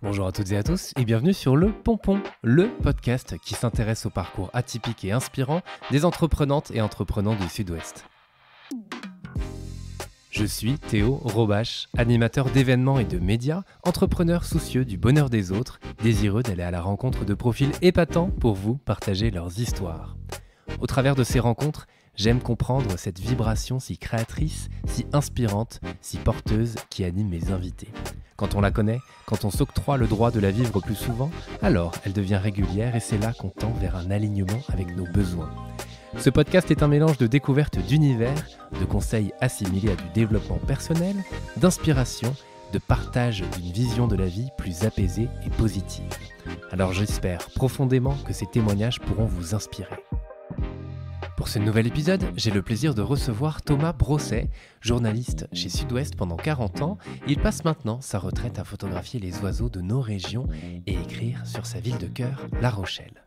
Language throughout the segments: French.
Bonjour à toutes et à tous et bienvenue sur Le Pompon, le podcast qui s'intéresse au parcours atypique et inspirant des entreprenantes et entreprenants du Sud-Ouest. Je suis Théo Robache, animateur d'événements et de médias, entrepreneur soucieux du bonheur des autres, désireux d'aller à la rencontre de profils épatants pour vous partager leurs histoires. Au travers de ces rencontres, j'aime comprendre cette vibration si créatrice, si inspirante, si porteuse qui anime mes invités. Quand on la connaît, quand on s'octroie le droit de la vivre plus souvent, alors elle devient régulière et c'est là qu'on tend vers un alignement avec nos besoins. Ce podcast est un mélange de découvertes d'univers, de conseils assimilés à du développement personnel, d'inspiration, de partage d'une vision de la vie plus apaisée et positive. Alors j'espère profondément que ces témoignages pourront vous inspirer. Pour ce nouvel épisode, j'ai le plaisir de recevoir Thomas Brosset, journaliste chez Sud-Ouest pendant 40 ans. Il passe maintenant sa retraite à photographier les oiseaux de nos régions et écrire sur sa ville de cœur, La Rochelle.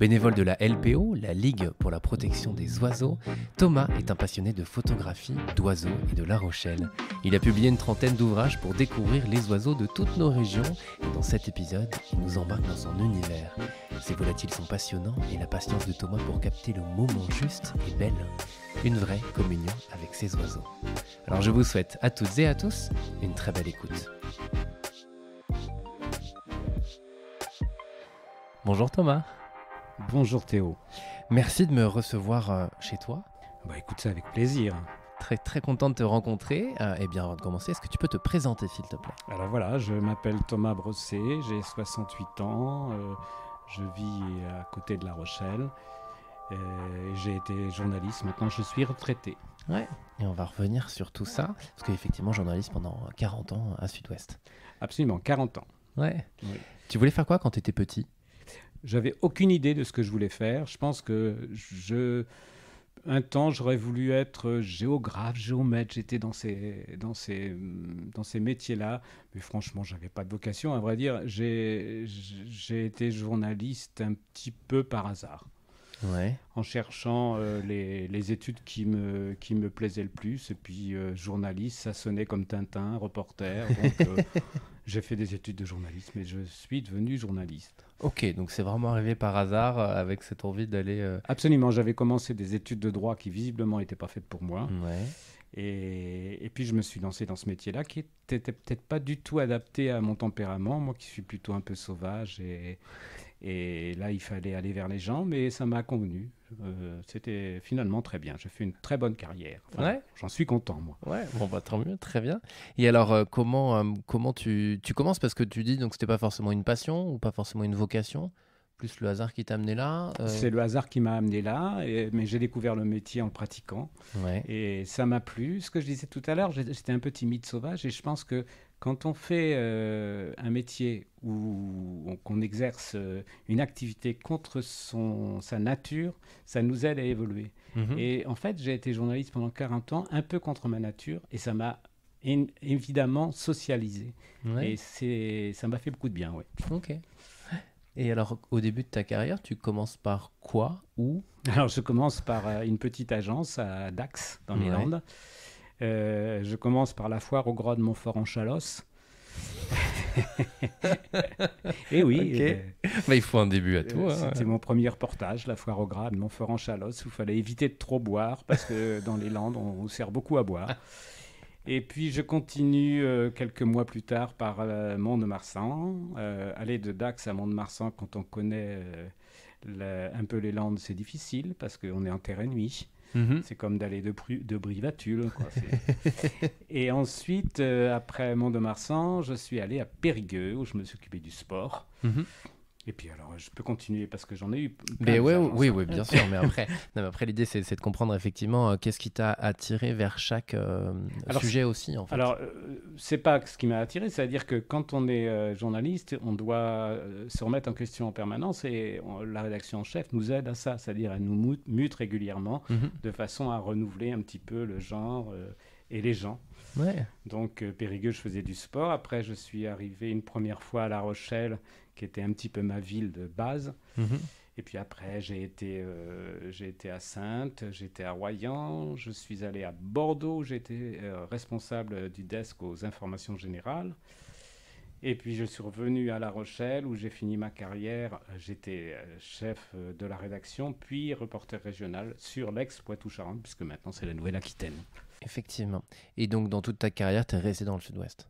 Bénévole de la LPO, la Ligue pour la protection des oiseaux, Thomas est un passionné de photographie, d'oiseaux et de La Rochelle. Il a publié une trentaine d'ouvrages pour découvrir les oiseaux de toutes nos régions et dans cet épisode, il nous embarque dans son univers. Ces volatiles sont passionnants et la patience de Thomas pour capter le moment juste est belle. Une vraie communion avec ses oiseaux. Alors je vous souhaite à toutes et à tous une très belle écoute. Bonjour Thomas. Bonjour Théo. Merci de me recevoir euh, chez toi. Bah écoute ça avec plaisir. Très très content de te rencontrer. eh et bien avant de commencer, est-ce que tu peux te présenter s'il te plaît Alors voilà, je m'appelle Thomas Brossé, j'ai 68 ans, euh, je vis à côté de La Rochelle. Euh, j'ai été journaliste, maintenant je suis retraité. Ouais, et on va revenir sur tout ça, parce qu'effectivement journaliste pendant 40 ans à Sud-Ouest. Absolument, 40 ans. Ouais. Tu voulais faire quoi quand tu étais petit j'avais aucune idée de ce que je voulais faire. Je pense que je un temps, j'aurais voulu être euh, géographe, géomètre. J'étais dans ces, dans mm, dans ces métiers-là. Mais franchement, je n'avais pas de vocation, à vrai dire. J'ai, été journaliste un petit peu par hasard. En cherchant euh, les, études qui me, qui me plaisaient le plus. Et puis, euh, journaliste, ça sonnait comme Tintin, reporter. j'ai fait des études de journalisme et je suis devenu journaliste. Ok, donc c'est vraiment arrivé par hasard euh, avec cette envie d'aller. Euh, Absolument, j'avais commencé des études de droit qui visiblement n'étaient pas faites pour moi. Et, puis je me suis lancé dans ce métier-là qui n'était peut-être pas du tout adapté à mon tempérament, moi qui suis plutôt un peu sauvage. et là, il fallait aller vers les gens, mais ça m'a convenu. Euh, c'était finalement très bien. J'ai fait une très bonne carrière. J'en suis content, moi. bon, bah, tant mieux, très bien. Et alors, euh, comment, euh, comment tu, commences Parce que tu dis donc c'était pas forcément une passion ou pas forcément une vocation, plus le hasard qui t'a amené là. C'est le hasard qui m'a amené là, mais j'ai découvert le métier en le pratiquant. Et ça m'a plu. Ce que je disais tout à l'heure, j'étais un peu timide, sauvage, et je pense que quand on fait euh, un métier ou qu'on exerce euh, une activité contre son, sa nature, ça nous aide à évoluer. Mhm. Et en fait, j'ai été journaliste pendant 40 ans, un peu contre ma nature, et ça m'a évidemment socialisé. Et Et ça m'a fait beaucoup de bien, oui. Ok. Et alors, au début de ta carrière, tu commences par quoi Où Alors, je commence par euh, une petite agence à Dax, dans les Landes. Euh, je commence par la foire au Gras de Montfort en Chalosse. et eh oui. Euh, bah, il faut un début à tout. Euh, hein. C'était mon premier reportage, la foire au Gras de Montfort en Chalosse, où il fallait éviter de trop boire, parce que dans les Landes, on, sert beaucoup à boire. Et puis je continue quelques mois plus tard par Mont-de-Marsan. aller de Dax à Mont-de-Marsan, quand on connaît un peu les Landes, c'est difficile, parce qu'on est en terre nuit. Mhm. C'est comme d'aller de, de Brivatule. et ensuite, euh, après Mont-de-Marsan, je suis allé à Périgueux, où je me suis occupé du sport. Mhm. Et puis alors, je peux continuer parce que j'en ai eu. Mais ouais, oui, oui, bien sûr. mais après, après l'idée, c'est, de comprendre effectivement euh, qu'est-ce qui t'a attiré vers chaque euh, sujet aussi. En fait. Alors, ce euh, c'est pas ce qui m'a attiré, c'est-à-dire que quand on est journaliste, on doit se remettre en question en permanence et la rédaction en chef nous aide à ça, c'est-à-dire elle nous mute régulièrement mhm. de façon à renouveler un petit peu le genre et les gens. Donc, Périgueux, je faisais du sport. Après, je suis arrivé une première fois à La Rochelle qui était un petit peu ma ville de base. Mhm. Et puis après, j'ai été, euh, j'ai été à Sainte, j'étais à Royan, je suis allé à Bordeaux, j'étais euh, responsable du desk aux informations générales. Et puis je suis revenu à La Rochelle où j'ai fini ma carrière. J'étais euh, chef de la rédaction, puis reporter régional sur l'ex-Poitou-Charentes, puisque maintenant c'est la Nouvelle-Aquitaine. Effectivement. Et donc dans toute ta carrière, tu es resté dans le sud-ouest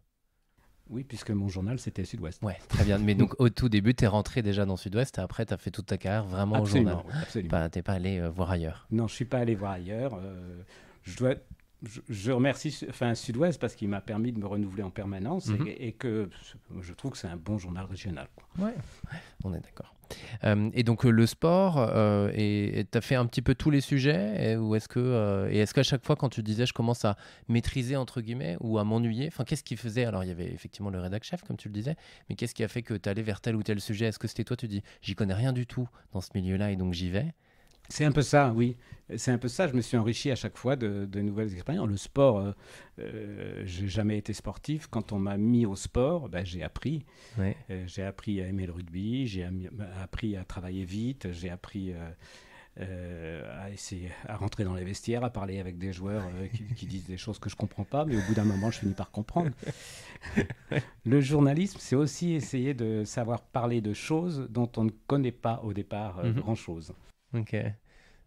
oui, puisque mon journal, c'était Sud-Ouest. Oui, très bien. Mais donc, au tout début, tu es rentré déjà dans Sud-Ouest et après, tu as fait toute ta carrière vraiment au journal. absolument. tu n'es pas allé euh, voir ailleurs. Non, je suis pas allé voir ailleurs. Euh, je, dois, je, remercie enfin, Sud-Ouest parce qu'il m'a permis de me renouveler en permanence et, mhm. que je trouve que c'est un bon journal régional. Oui, on est d'accord. Euh, et donc euh, le sport, et euh, tu as fait un petit peu tous les sujets, et, ou est-ce est-ce qu'à chaque fois quand tu disais je commence à maîtriser entre guillemets ou à m'ennuyer, enfin qu'est-ce qui faisait Alors il y avait effectivement le rédac chef comme tu le disais, mais qu'est-ce qui a fait que tu allais vers tel ou tel sujet Est-ce que c'était toi tu dis j'y connais rien du tout dans ce milieu-là et donc j'y vais c'est un peu ça, oui. C'est un peu ça, je me suis enrichi à chaque fois de, nouvelles expériences. Le sport, euh, n'ai euh, j'ai jamais été sportif. Quand on m'a mis au sport, ben, j'ai appris. Euh, j'ai appris à aimer le rugby, j'ai appris à travailler vite, j'ai appris euh, à essayer à rentrer dans les vestiaires, à parler avec des joueurs qui, disent des choses que je comprends pas, mais au bout d'un moment, je finis par comprendre. le journalisme, c'est aussi essayer de savoir parler de choses dont on ne connaît pas au départ mhm. grand-chose. Ok.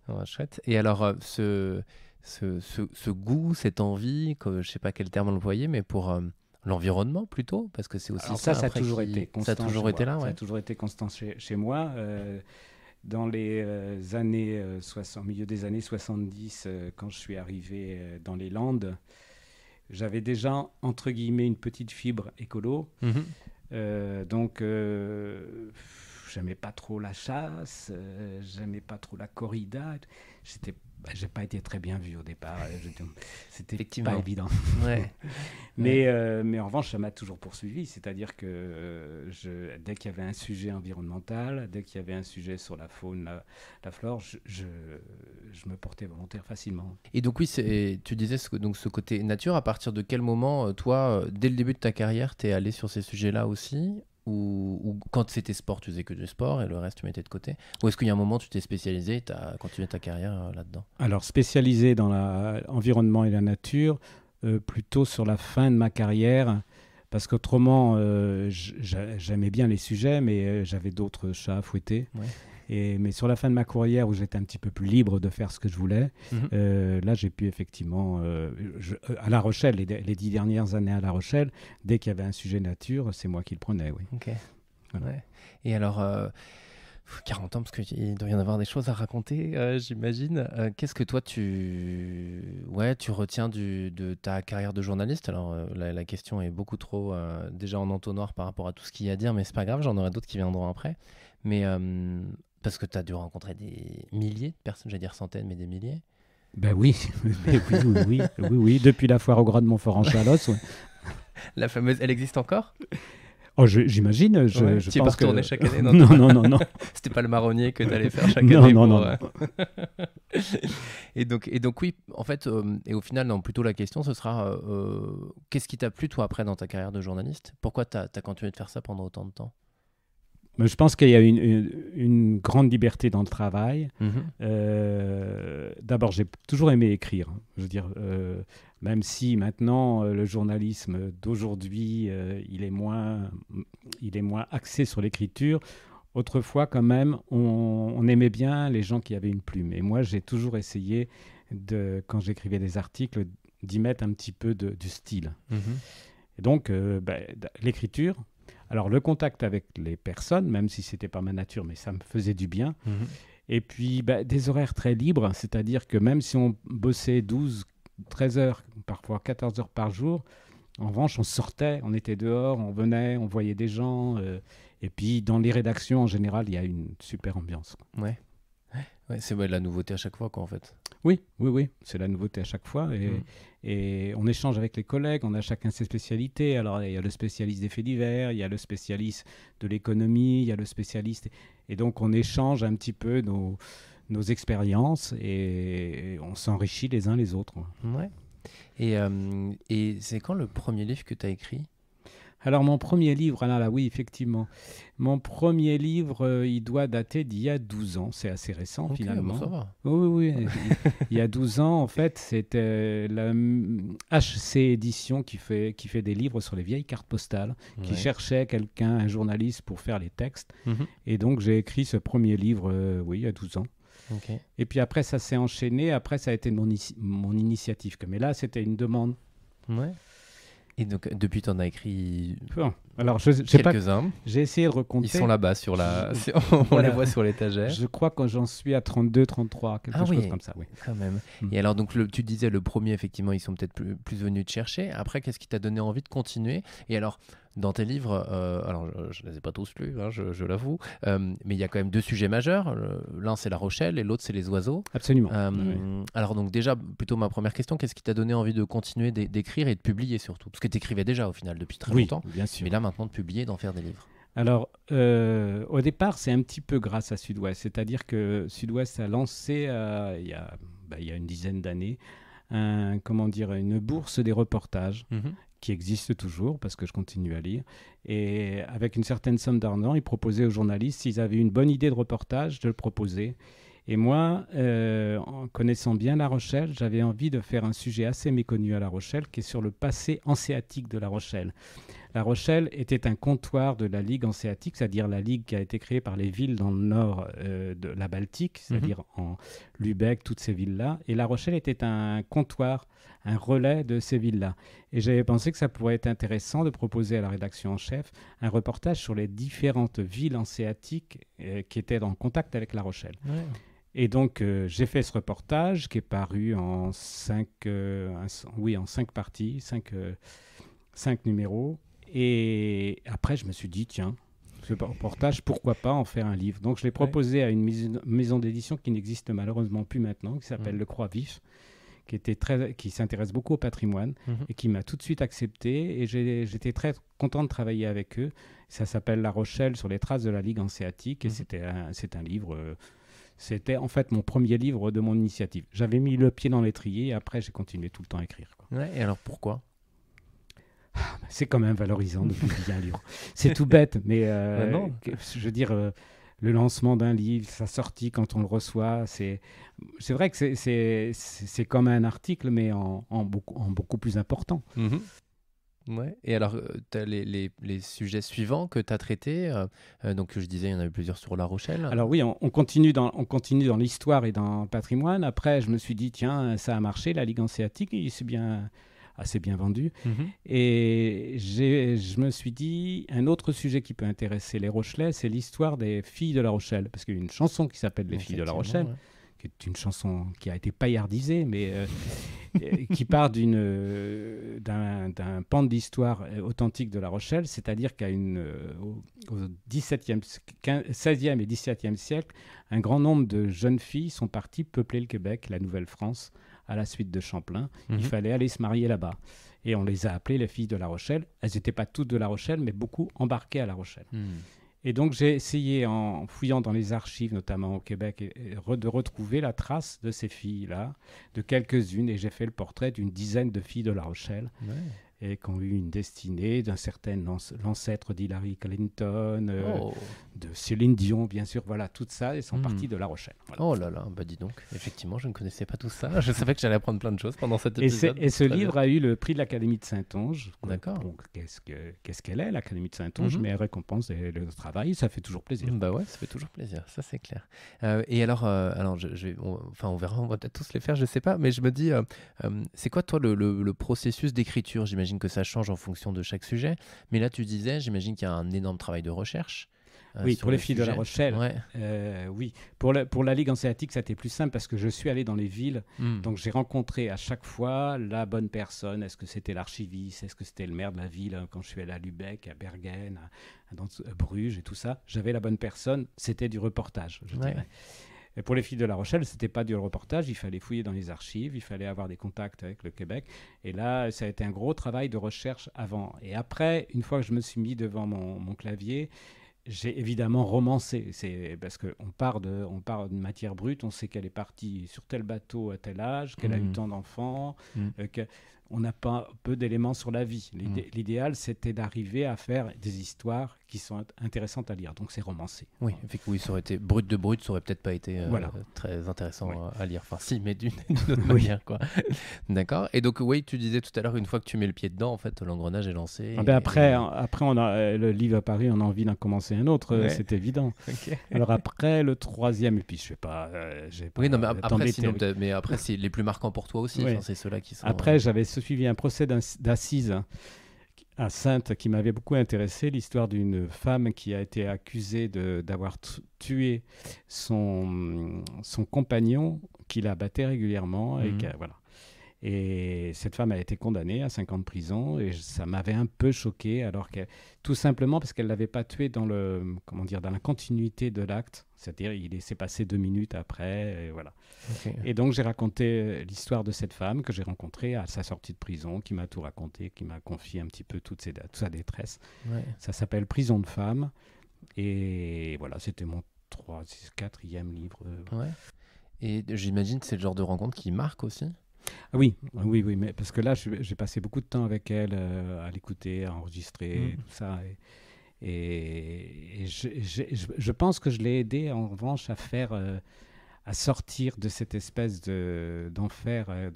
Oh, chouette. Et alors, euh, ce, ce, ce, ce, goût, cette envie, je ne sais pas quel terme le voyait mais pour euh, l'environnement plutôt, parce que c'est aussi ça. Ça, ça a toujours été constant. Ça a toujours été là, ouais. Ça a toujours été constant chez, moi. Euh, dans les années 60, milieu des années 70, quand je suis arrivé dans les Landes, j'avais déjà, entre guillemets, une petite fibre écolo. Mmh donc j'aimais pas trop la chasse, euh, j'aimais pas trop la corrida. J'étais, bah, j'ai pas été très bien vu au départ. Euh, c'était pas évident. mais, euh, mais en revanche, ça m'a toujours poursuivi. C'est-à-dire que je, dès qu'il y avait un sujet environnemental, dès qu'il y avait un sujet sur la faune, la, flore, je, je, me portais volontaire facilement. Et donc oui, tu disais ce, donc ce côté nature. À partir de quel moment, toi, dès le début de ta carrière, t'es allé sur ces sujets-là aussi ou, quand c'était sport, tu faisais que du sport et le reste, tu mettais de côté Ou est-ce qu'il y a un moment, tu t'es spécialisé et tu as continué ta carrière euh, là-dedans Alors, spécialisé dans l'environnement et la nature, euh, plutôt sur la fin de ma carrière, parce qu'autrement, euh, j'aimais bien les sujets, mais j'avais d'autres chats à fouetter. Ouais mais sur la fin de ma courrière, où j'étais un petit peu plus libre de faire ce que je voulais, mhm. euh, là, j'ai pu effectivement, euh, euh, à La Rochelle, les, dix dernières années à La Rochelle, dès qu'il y avait un sujet nature, c'est moi qui le prenais, oui. Ok. Et alors. 40 ans, parce qu'il doit y en avoir des choses à raconter, j'imagine. Qu'est-ce que toi, tu, ouais, tu retiens du, de ta carrière de journaliste Alors, la, la, question est beaucoup trop déjà en entonnoir par rapport à tout ce qu'il y a à dire, mais c'est pas grave, j'en aurai d'autres qui viendront après. Mais parce que tu as dû rencontrer des milliers de personnes, j'allais dire centaines, mais des milliers. Ben oui, ben oui, oui, oui, oui, depuis la foire au gras de montfort en Chalos. La fameuse, elle existe encore Oh, j'imagine. Je, tu pense pas chaque année Non, non, non, non. C'était pas le marronnier que tu faire chaque année. Non, non, euh. non. et, donc, et donc, oui, en fait, euh, et au final, non, plutôt la question, ce sera euh, qu'est-ce qui t'a plu, toi, après, dans ta carrière de journaliste Pourquoi tu as continué de faire ça pendant autant de temps je pense qu'il y a une, grande liberté dans le travail. Mhm. Euh, d'abord, j'ai toujours aimé écrire. Hein. Je veux dire, euh, même si maintenant euh, le journalisme d'aujourd'hui, il est moins, il est moins axé sur l'écriture. Autrefois, quand même, on, aimait bien les gens qui avaient une plume. Et moi, j'ai toujours essayé de, quand j'écrivais des articles, d'y mettre un petit peu de, du style. Mhm. donc, bah, l'écriture, alors le contact avec les personnes, même si c'était pas ma nature, mais ça me faisait du bien. Mhm. Et puis bah, des horaires très libres, c'est-à-dire que même si on bossait 12, 13 heures, parfois 14 heures par jour, en revanche, on sortait, on était dehors, on venait, on voyait des gens. Euh, et puis dans les rédactions, en général, il y a une super ambiance. Ouais. Ouais, c'est la nouveauté à chaque fois, en fait. Oui, oui, oui, c'est la nouveauté à chaque fois. Et, mhm. Et on échange avec les collègues, on a chacun ses spécialités. Alors, il y a le spécialiste des faits divers, il y a le spécialiste de l'économie, il y a le spécialiste. Et donc, on échange un petit peu nos, nos expériences et on s'enrichit les uns les autres. Ouais. Et, euh, et c'est quand le premier livre que tu as écrit alors mon premier livre, alors ah là, oui, effectivement. Mon premier livre, euh, il doit dater d'il y a 12 ans. C'est assez récent finalement. Oui, oui, oui. il y a 12 ans, en fait, c'était euh, la mm, HC Édition qui fait, qui fait des livres sur les vieilles cartes postales, qui cherchait quelqu'un, un journaliste, pour faire les textes. Mhm. Et donc j'ai écrit ce premier livre, euh, oui, il y a 12 ans. Et puis après, ça s'est enchaîné. Après, ça a été mon, mon initiative. Mais là, c'était une demande. Ouais. Et donc, depuis, tu en as écrit. Alors, je, J'ai essayé de recompter. Ils sont là-bas sur la. on les voit sur l'étagère. Je crois que j'en suis à 32, 33, quelque ah chose comme ça. Oui, quand même. Hmm. Et alors, donc, tu disais le premier, effectivement, ils sont peut-être plus, venus te chercher. Après, qu'est-ce qui t'a donné envie de continuer Et alors. Dans tes livres, euh, alors je ne les ai pas tous lus, hein, je, l'avoue, euh, mais il y a quand même deux sujets majeurs. L'un c'est La Rochelle et l'autre c'est les oiseaux. Absolument. Euh, alors donc déjà, plutôt ma première question, qu'est-ce qui t'a donné envie de continuer d'écrire et de publier surtout Parce que tu écrivais déjà au final depuis très longtemps. Bien sûr. là maintenant de publier, d'en faire des livres alors, euh, au départ, c'est un petit peu grâce à Sud-Ouest. C'est-à-dire que Sud-Ouest a lancé, euh, il, y a, bah, il, y une dizaine d'années, un, comment dire, une bourse des reportages mhm. qui existe toujours parce que je continue à lire. Et avec une certaine somme d'argent, ils proposaient aux journalistes, s'ils avaient une bonne idée de reportage, de le proposer. Et moi, euh, en connaissant bien La Rochelle, j'avais envie de faire un sujet assez méconnu à La Rochelle, qui est sur le passé hanséatique de La Rochelle. La Rochelle était un comptoir de la Ligue hanséatique, c'est-à-dire la Ligue qui a été créée par les villes dans le nord euh, de la Baltique, mhm. c'est-à-dire en Lübeck, toutes ces villes-là. Et La Rochelle était un comptoir un relais de ces villes-là. Et j'avais pensé que ça pourrait être intéressant de proposer à la rédaction en chef un reportage sur les différentes villes anséatiques euh, qui étaient en contact avec La Rochelle. Et donc euh, j'ai fait ce reportage qui est paru en cinq, euh, oui, en cinq parties, cinq, cinq numéros. Et après je me suis dit, tiens, ce reportage, pourquoi pas en faire un livre Donc je l'ai proposé à une maison d'édition qui n'existe malheureusement plus maintenant, qui s'appelle mmh. Le Croix Vif, qui, était très, qui s'intéresse beaucoup au patrimoine mhm. et qui m'a tout de suite accepté. Et j'étais très content de travailler avec eux. Ça s'appelle La Rochelle sur les traces de la Ligue hanséatique. Et mhm. c'était c'est un, livre. Euh, c'était en fait mon premier livre de mon initiative. J'avais mis le pied dans l'étrier et après j'ai continué tout le temps à écrire. Ouais, et alors pourquoi ah, bah, C'est quand même valorisant de publier un livre. C'est tout bête, mais euh, je veux dire, euh, le lancement d'un livre, sa sortie quand on le reçoit. C'est vrai que c'est comme un article, mais en, beaucoup, en beaucoup, plus important. Mhm. Ouais. Et alors, euh, les, sujets suivants que tu as traités. Euh, euh, donc, je disais, il y en avait plusieurs sur La Rochelle. Alors oui, on, continue dans, dans l'histoire et dans le patrimoine. Après, je me suis dit, tiens, ça a marché, la Ligue il c'est bien assez bien vendu. Mhm. Et je me suis dit, un autre sujet qui peut intéresser les Rochelais, c'est l'histoire des filles de La Rochelle. Parce qu'il y a une chanson qui s'appelle Les filles de La Rochelle, qui est une chanson qui a été paillardisée, mais euh, qui part d'une, d'un, pan d'histoire authentique de La Rochelle, c'est-à-dire qu'à une, euh, au, 16e et 17 siècle, un grand nombre de jeunes filles sont parties peupler le Québec, la Nouvelle-France à la suite de Champlain. Il mhm. fallait aller se marier là-bas. Et on les a appelées les filles de La Rochelle. Elles n'étaient pas toutes de La Rochelle, mais beaucoup embarquées à La Rochelle. Mhm. Et donc j'ai essayé, en fouillant dans les archives, notamment au Québec, de retrouver la trace de ces filles-là, de quelques-unes, et j'ai fait le portrait d'une dizaine de filles de La Rochelle. Et qui ont eu une destinée d'un certain l'ancêtre d'Hillary Clinton, euh, oh de Céline Dion, bien sûr, voilà, tout ça, ils sont hmm. partis de La Rochelle. Oh là là, bah dis donc, effectivement, je ne connaissais pas tout ça. Je savais que j'allais apprendre plein de choses pendant cette. épisode. Et, ce livre a eu le prix de l'Académie de Saint-Onge. D'accord. Donc, qu'est-ce qu'elle est, l'Académie de Saint-Onge mhm. Mais elle récompense le travail, ça fait toujours plaisir. Bah ouais, ça fait toujours plaisir, ça c'est clair. Euh, et alors, euh, alors je, je, on, enfin, on verra, on va peut-être tous les faire, je ne sais pas, mais je me dis, euh, c'est quoi toi le processus d'écriture J'imagine que ça change en fonction de chaque sujet, mais là tu disais, j'imagine qu'il y a un énorme travail de recherche. Euh, oui, pour les filles de La Rochelle. Euh, oui, pour, pour la Ligue hanséatique, c'était plus simple parce que je suis allé dans les villes. Hmm. Donc, j'ai rencontré à chaque fois la bonne personne. Est-ce que c'était l'archiviste Est-ce que c'était le maire de la ville hein, Quand je suis allé à Lubeck, à Bergen, à, euh, Bruges et tout ça, j'avais la bonne personne. C'était du reportage, je dirais. pour les filles de La Rochelle, c'était pas du reportage, il fallait fouiller dans les archives, il fallait avoir des contacts avec le Québec. Et là, ça a été un gros travail de recherche avant. Et après, une fois que je me suis mis devant mon, mon clavier, j'ai évidemment romancé. C'est parce qu'on part de, on part de matière brute. On sait qu'elle est partie sur tel bateau à tel âge, qu'elle a eu mmh. tant d'enfants, mmh. euh, qu'on n'a pas peu d'éléments sur la vie. Mmh. L'idéal, c'était d'arriver à faire des histoires qui sont intéressantes à lire. Donc c'est romancé. Oui, que oui, ça aurait été brut de brut, ça aurait peut-être pas été euh, très intéressant euh, à lire. Enfin, si, mais d'une autre manière, quoi. D'accord. Et donc, oui, tu disais tout à l'heure, une fois que tu mets le pied dedans, en fait, l'engrenage est lancé. Ah ben après, après, on a euh, le livre à Paris, on a envie d'en commencer un autre, c'est évident. Alors après, le troisième, et puis je sais pas, j'ai pas. Oui, non, mais après, mais après, c'est les plus marquants pour toi aussi. c'est ceux-là qui sont. Après, j'avais suivi un procès d'assises à Sainte qui m'avait beaucoup intéressé, l'histoire d'une femme qui a été accusée d'avoir tué son, son compagnon qui la battait régulièrement. Et mhm. qui a, voilà. Et cette femme a été condamnée à 5 ans de prison et ça m'avait un peu choqué, alors que tout simplement parce qu'elle l'avait pas tué dans le comment dire dans la continuité de l'acte, c'est-à-dire il s'est passé deux minutes après, et voilà. Et donc j'ai raconté euh, l'histoire de cette femme que j'ai rencontrée à sa sortie de prison, qui m'a tout raconté, qui m'a confié un petit peu toute, sa détresse. Ça s'appelle Prison de femme et voilà, c'était mon 3, 6, 4 livre. Euh, ouais. Et j'imagine que c'est le genre de rencontre qui marque aussi. Ah oui, oui, oui, mais parce que là, j'ai passé beaucoup de temps avec elle euh, à l'écouter, à enregistrer, mhm. tout ça. Et, je, pense que je l'ai aidé en revanche à faire, euh, à sortir de cette espèce de, d'enfer euh,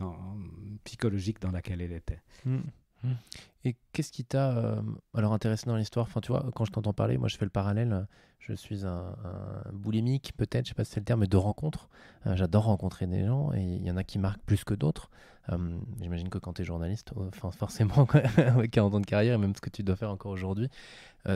psychologique dans laquelle elle était. Mhm. Et qu'est-ce qui t'a euh, alors intéressé dans l'histoire Enfin, tu vois, quand je t'entends parler, moi, je fais le parallèle. Je suis un, boulimique, peut-être, je sais pas si c'est le terme, mais de rencontres. Euh, j'adore rencontrer des gens et il y en a qui marquent plus que d'autres. Euh, j'imagine que quand tu es journaliste, enfin, forcément, avec 40 ans de carrière et même ce que tu dois faire encore aujourd'hui,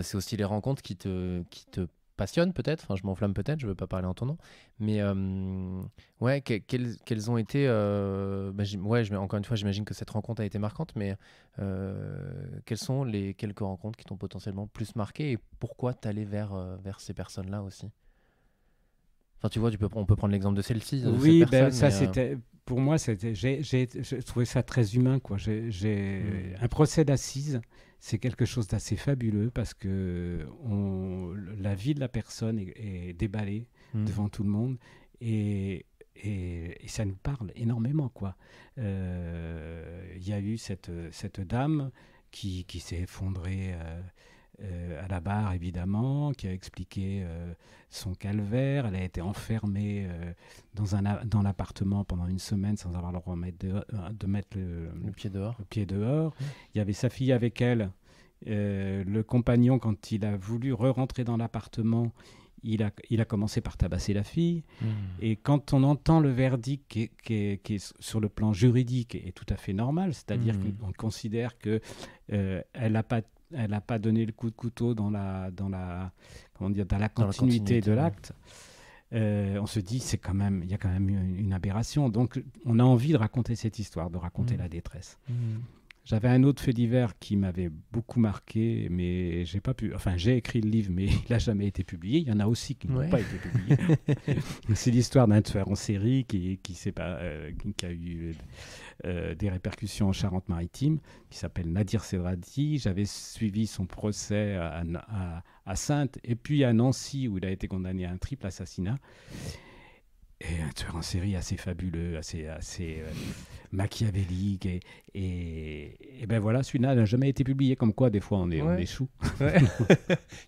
c'est aussi les rencontres qui te, qui te passionne peut-être, je m'enflamme peut-être, je ne veux pas parler en ton nom, mais euh, ouais, quelles, quelles, ont été, euh, bah, ouais, je, encore une fois, j'imagine que cette rencontre a été marquante, mais euh, quelles sont les quelques rencontres qui t'ont potentiellement plus marqué et pourquoi t'aller vers, vers ces personnes-là aussi Enfin, tu vois, tu peux, on peut prendre l'exemple de celle-ci. Oui, ben, ça, euh, c'était. Pour moi, j'ai, trouvé ça très humain. Quoi. Hmm. Un procès d'assises, c'est quelque chose d'assez fabuleux parce que on... la vie de la personne est, déballée hmm. devant tout le monde. Et ça nous parle énormément euh, Il y a eu cette, cette dame qui, s'est effondrée euh, euh, à la barre, évidemment, qui a expliqué euh, son calvaire. Elle a été enfermée euh, dans, un, dans l'appartement pendant une semaine sans avoir le droit de mettre, de mettre le, pied dehors. Le pied dehors. Mmh. Il y avait sa fille avec elle. le compagnon, quand il a voulu re-rentrer dans l'appartement, il a, il a, commencé par tabasser la fille. Mmh. Et quand on entend le verdict qui est, qui, sur le plan juridique est tout à fait normal, c'est-à-dire mmh. qu'on considère que elle n'a pas elle n'a pas donné le coup de couteau dans la, dans la, comment dire, dans la continuité, de l'acte. Euh, on se dit, c'est quand même, il y a quand même une, aberration. Donc, on a envie de raconter cette histoire, de raconter mmh. la détresse. Mmh. J'avais un autre fait divers qui m'avait beaucoup marqué, mais j'ai pas pu. Enfin, j'ai écrit le livre, mais il n'a jamais été publié. Il y en a aussi qui n'ont pas été publiés. c'est l'histoire d'un tueur en série qui, qui, pas, euh, qui a eu euh, des répercussions en Charente-Maritime, qui s'appelle Nadir Sedrati. J'avais suivi son procès à, à, à Sainte et puis à Nancy, où il a été condamné à un triple assassinat et un tueur en série assez fabuleux, assez, assez euh, machiavélique. Et, et, ben voilà, celui-là n'a jamais été publié, comme quoi des fois on est, on Il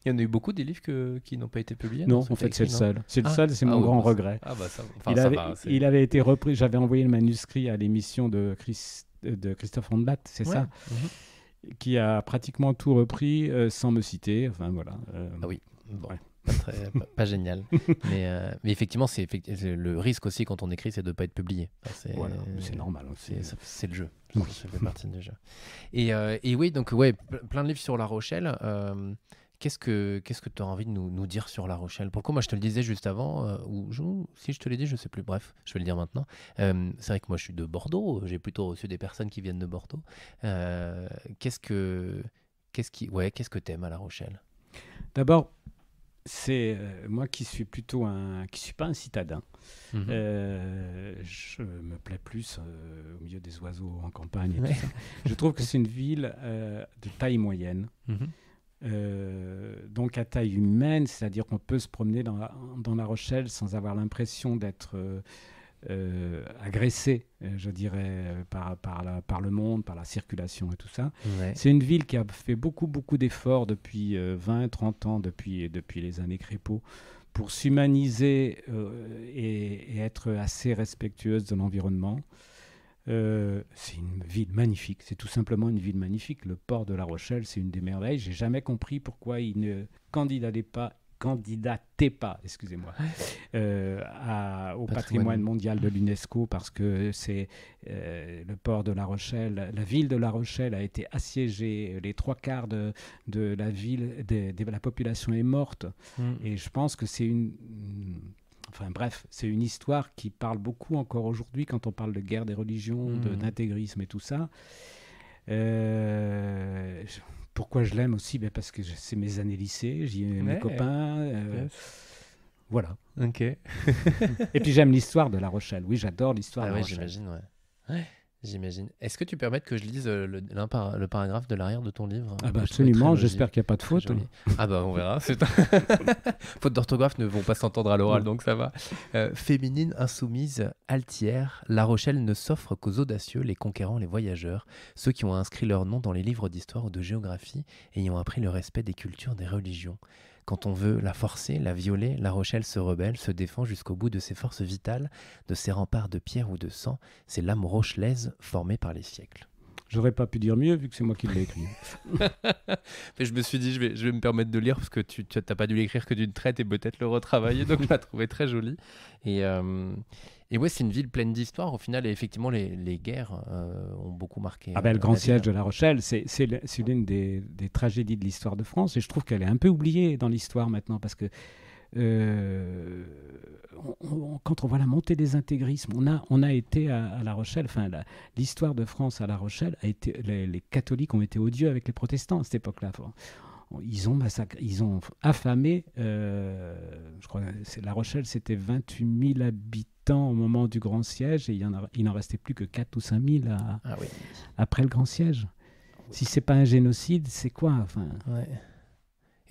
y en a eu beaucoup des livres qui n'ont pas été publiés Non, en fait c'est le ah. seul. C'est le ah seul, bah, c'est mon grand regret. Ah bah ça, enfin, il, avait, il avait été repris, j'avais envoyé le manuscrit à l'émission de, Chris, de Christophe Rondbat, c'est ça mhm. Qui a pratiquement tout repris euh, sans me citer. Enfin voilà. Euh, ah oui. Bon. Pas, pas, génial. Mais, euh, mais effectivement, c'est le risque aussi quand on écrit, c'est de ne pas être publié. c'est normal. Hein, c'est le jeu. Ça fait partie du jeu. Et, euh, et, oui, donc ouais, plein de livres sur La Rochelle. Euh, qu'est-ce que tu ce que as envie de nous, nous, dire sur La Rochelle Pourquoi moi je te le disais juste avant, ou si je te l'ai dit, je sais plus, bref, je vais le dire maintenant. c'est vrai que moi je suis de Bordeaux, j'ai plutôt reçu des personnes qui viennent de Bordeaux. qu'est-ce que qu'est-ce qui, ouais, qu'est-ce que t'aimes à La Rochelle D'abord, c'est euh, moi qui suis plutôt un qui suis pas un citadin. Mhm. Euh, je me plais plus euh, au milieu des oiseaux en campagne. je trouve que c'est une ville de taille moyenne. Mhm. donc à taille humaine, c'est-à-dire qu'on peut se promener dans la Rochelle sans avoir l'impression d'être euh, agressé, agressée, euh, je dirais, euh, par, le monde, par la circulation et tout ça. C'est une ville qui a fait beaucoup, beaucoup d'efforts depuis 20, 30 ans, depuis, depuis les années Crépeau, pour s'humaniser et, être assez respectueuse de l'environnement. c'est une ville magnifique, c'est tout simplement une ville magnifique. Le port de La Rochelle, c'est une des merveilles. J'ai jamais compris pourquoi il ne candidatait pas candidaté pas, excusez-moi, euh, au patrimoine. mondial de l'UNESCO parce que c'est euh, le port de La Rochelle, la ville de La Rochelle a été assiégée, les trois quarts de, la ville, la population est morte. Mm. Et je pense que c'est une, Enfin bref, c'est une histoire qui parle beaucoup encore aujourd'hui quand on parle de guerre des religions, mm. d'intégrisme et tout ça. Euh, pourquoi je l'aime aussi ben Parce que c'est mes années lycée, j'y ai mes copains. Euh, voilà. Ok. Et puis j'aime l'histoire de La Rochelle. Oui, j'adore l'histoire ah de La Rochelle. J'imagine, ouais. J'imagine. Est-ce que tu permets que je lise euh, le, paragraphe de l'arrière de ton livre ah bah, Absolument, j'espère qu'il n'y a pas de faute. Ah bah on verra. faute d'orthographe ne vont pas s'entendre à l'oral, donc ça va. Euh, féminine, insoumise, altière, La Rochelle ne s'offre qu'aux audacieux, les conquérants, les voyageurs, ceux qui ont inscrit leur nom dans les livres d'histoire ou de géographie et y ont appris le respect des cultures, des religions. Quand on veut la forcer, la violer, La Rochelle se rebelle, se défend jusqu'au bout de ses forces vitales, de ses remparts de pierre ou de sang. ses lames rochelaises formées par les siècles. J'aurais pas pu dire mieux vu que c'est moi qui l'ai écrit. Mais je me suis dit, je vais, je vais me permettre de lire parce que tu n'as pas dû l'écrire que d'une traite et peut-être le retravailler. Donc je l'ai trouvé très joli. Et, euh, et ouais, c'est une ville pleine d'histoire au final. Et effectivement, les, les guerres euh, ont beaucoup marqué. Ah ben, le euh, grand siège de La Rochelle, c'est l'une des, des, tragédies de l'histoire de France. Et je trouve qu'elle est un peu oubliée dans l'histoire maintenant parce que euh, quand on voit la montée des intégrismes, on a, on a été à, La Rochelle, enfin l'histoire de France à La Rochelle, a été, les, catholiques ont été odieux avec les protestants à cette époque-là. Ils ont massacré, ils ont affamé, euh, je crois, La Rochelle, c'était 28 000 habitants au moment du grand siège et il n'en il restait plus que 4 ou 5 000 ah après le grand siège. Si c'est pas un génocide, c'est quoi enfin,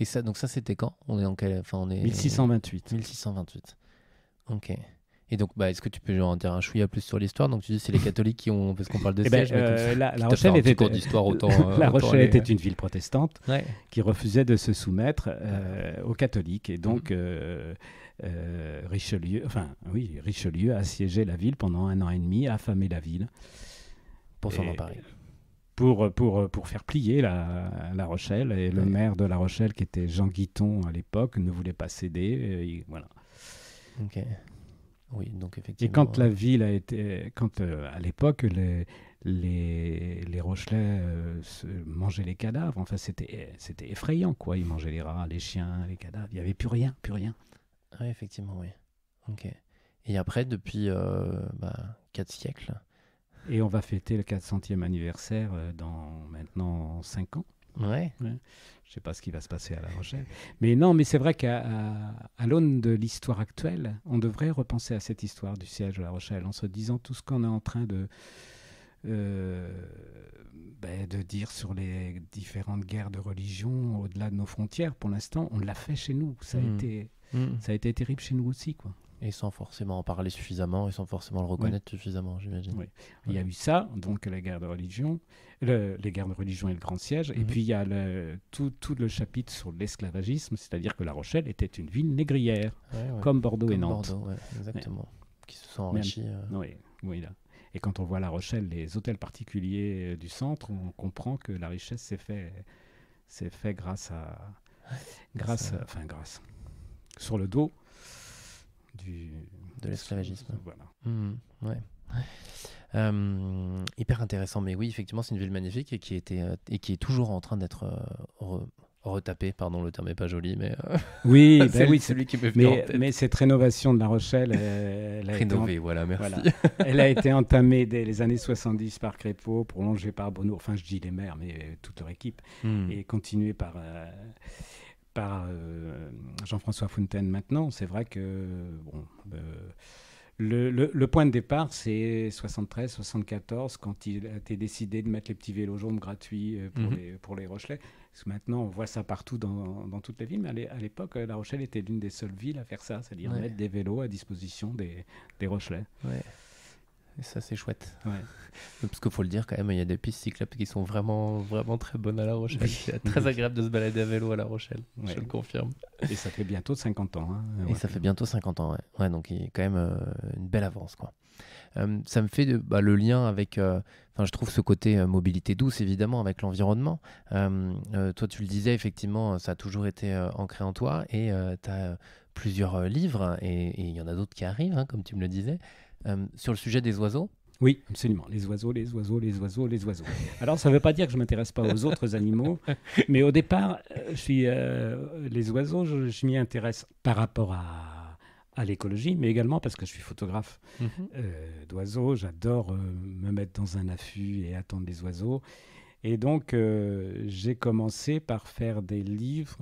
et ça, donc ça, c'était quand On est en enfin, on est... 1628. 1628. Ok. Et donc, bah, est-ce que tu peux en dire un chouïa plus sur l'histoire Donc, tu dis c'est les catholiques qui ont. Parce qu'on parle de eh ben, euh, la, la Rochelle était. la Rochelle était euh. une ville protestante qui refusait de se soumettre euh, aux catholiques. Et donc, mm. Richelieu. Enfin, oui, Richelieu a assiégé la ville pendant un an et demi, a affamé la ville. Pour s'en emparer pour, pour, pour faire plier la, la Rochelle. Et le maire de La Rochelle, qui était Jean Guiton à l'époque, ne voulait pas céder. Et euh, voilà. Ok. Oui, donc effectivement. Et quand la ville a été. Quand euh, à l'époque, les, les, les Rochelais euh, se mangeaient les cadavres, enfin, c'était effrayant, quoi. Ils mangeaient les rats, les chiens, les cadavres. Il n'y avait plus rien, plus rien. Oui, effectivement, oui. Ok. Et après, depuis euh, 4 bah, siècles, et on va fêter le 400e anniversaire euh, dans maintenant 5 ans. Ouais. Je ne sais pas ce qui va se passer à La Rochelle. Mais non, mais c'est vrai qu'à à, l'aune de l'histoire actuelle, on devrait repenser à cette histoire du siège de La Rochelle en se disant tout ce qu'on est en train de, euh, ben, de dire sur les différentes guerres de religion au-delà de nos frontières. Pour l'instant, on l'a fait chez nous. Ça, a mmh. été, mmh. ça a été terrible chez nous aussi. Quoi. Et sans forcément en parler suffisamment et sans forcément le reconnaître suffisamment, j'imagine. Il y a eu ça, donc la guerre de religion, les guerres de religion et le grand siège. Et mhm. puis il y a le, tout, le chapitre sur l'esclavagisme, c'est-à-dire que La Rochelle était une ville négrière, comme Bordeaux et Nantes. Bordeaux, exactement. Qui se sont enrichis. Euh. Oui, oui, Et quand on voit La Rochelle, les hôtels particuliers euh, du centre, on comprend que la richesse s'est faite fait grâce à. Grâce, enfin grâce. Sur le dos du, de l'esclavagisme. Voilà. Mmh, ouais. Euh, hyper intéressant, mais oui, effectivement, c'est une ville magnifique et qui, était, euh, et qui est toujours en train d'être euh, retapée. Pardon, le terme n'est pas joli, mais oui, bah c'est oui, celui qui me mais, mais cette rénovation de La Rochelle, elle, a rénovée, voilà, merci. elle a été entamée dès les années 70 par Crépeau, prolongée par Bonneau. Enfin, je dis les maires, mais toute leur équipe, mmh. et continuée par par euh, Jean-François Fontaine maintenant, c'est vrai que bon, euh, le, point de départ, c'est 73, 74, quand il a été décidé de mettre les petits vélos jaunes gratuits euh, pour, mhm. les, pour les Rochelais. maintenant, on voit ça partout dans, dans toute la ville, mais à l'époque, La Rochelle était l'une des seules villes à faire ça, c'est-à-dire mettre des vélos à disposition des, des Rochelais ça, c'est chouette. Parce qu'il faut le dire quand même, il y a des pistes cyclables qui sont vraiment, vraiment très bonnes à La Rochelle. C'est très agréable de se balader à vélo à La Rochelle, je le confirme. Et ça fait bientôt 50 ans. Hein. Et ça fait bientôt 50 ans, ouais. donc il y a quand même euh, une belle avance. Quoi. Euh, ça me fait bah, le lien avec, euh, enfin je trouve ce côté mobilité douce évidemment avec l'environnement. toi tu le disais effectivement, ça a toujours été ancré en toi et tu as plusieurs livres et il y en a d'autres qui arrivent, hein, comme tu me le disais. Euh, sur le sujet des oiseaux. Oui, absolument. Les oiseaux, les oiseaux, les oiseaux, les oiseaux. Alors, ça ne veut pas dire que je ne m'intéresse pas aux autres animaux, mais au départ, euh, je suis, euh, les oiseaux, je, m'y intéresse par rapport à, l'écologie, mais également parce que je suis photographe mhm. d'oiseaux. J'adore me mettre dans un affût et attendre des oiseaux. Et donc, j'ai commencé par faire des livres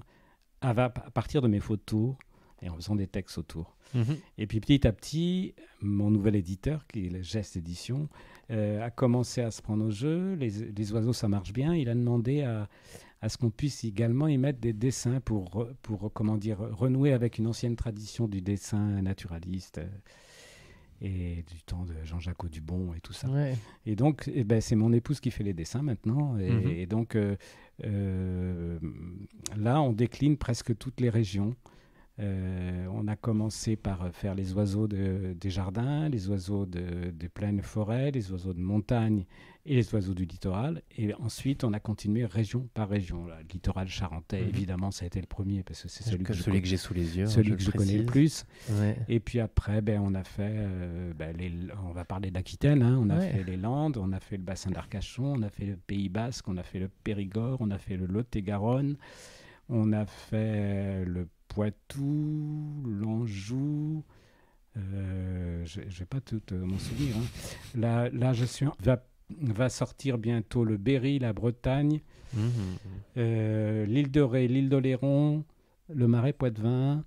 à partir de mes photos et en faisant des textes autour. Mhm. Et puis petit à petit, mon nouvel éditeur, qui est la Geste Édition, euh, a commencé à se prendre au jeu. Les, oiseaux, ça marche bien. Il a demandé à, à ce qu'on puisse également y mettre des dessins pour, pour comment dire, renouer avec une ancienne tradition du dessin naturaliste euh, et du temps de Jean-Jacques Audubon et tout ça. Et donc, eh ben, c'est mon épouse qui fait les dessins maintenant. Et, mhm. donc, euh, là, on décline presque toutes les régions. Euh, on a commencé par euh, faire les oiseaux des jardins, les oiseaux de, des plaines forêts, les oiseaux de montagne et les oiseaux du littoral. Et ensuite, on a continué région par région. le littoral charentais, mhm. évidemment, ça a été le premier parce que c'est celui, que, j'ai sous les yeux, celui hein, que je connais le plus. Et puis après, ben, on a fait, euh, ben, on va parler d'Aquitaine. Hein. on a fait les Landes, on a fait le bassin d'Arcachon, on a fait le Pays Basque, on a fait le Périgord, on a fait le Lot-et-Garonne. On a fait le Poitou, l'Anjou. Euh, je n'ai pas tout euh, mon souvenir. Hein. Là, je suis. Va, sortir bientôt le Berry, la Bretagne, mmh. euh, l'île de Ré, l'île d'Oléron, le Marais Poitevin,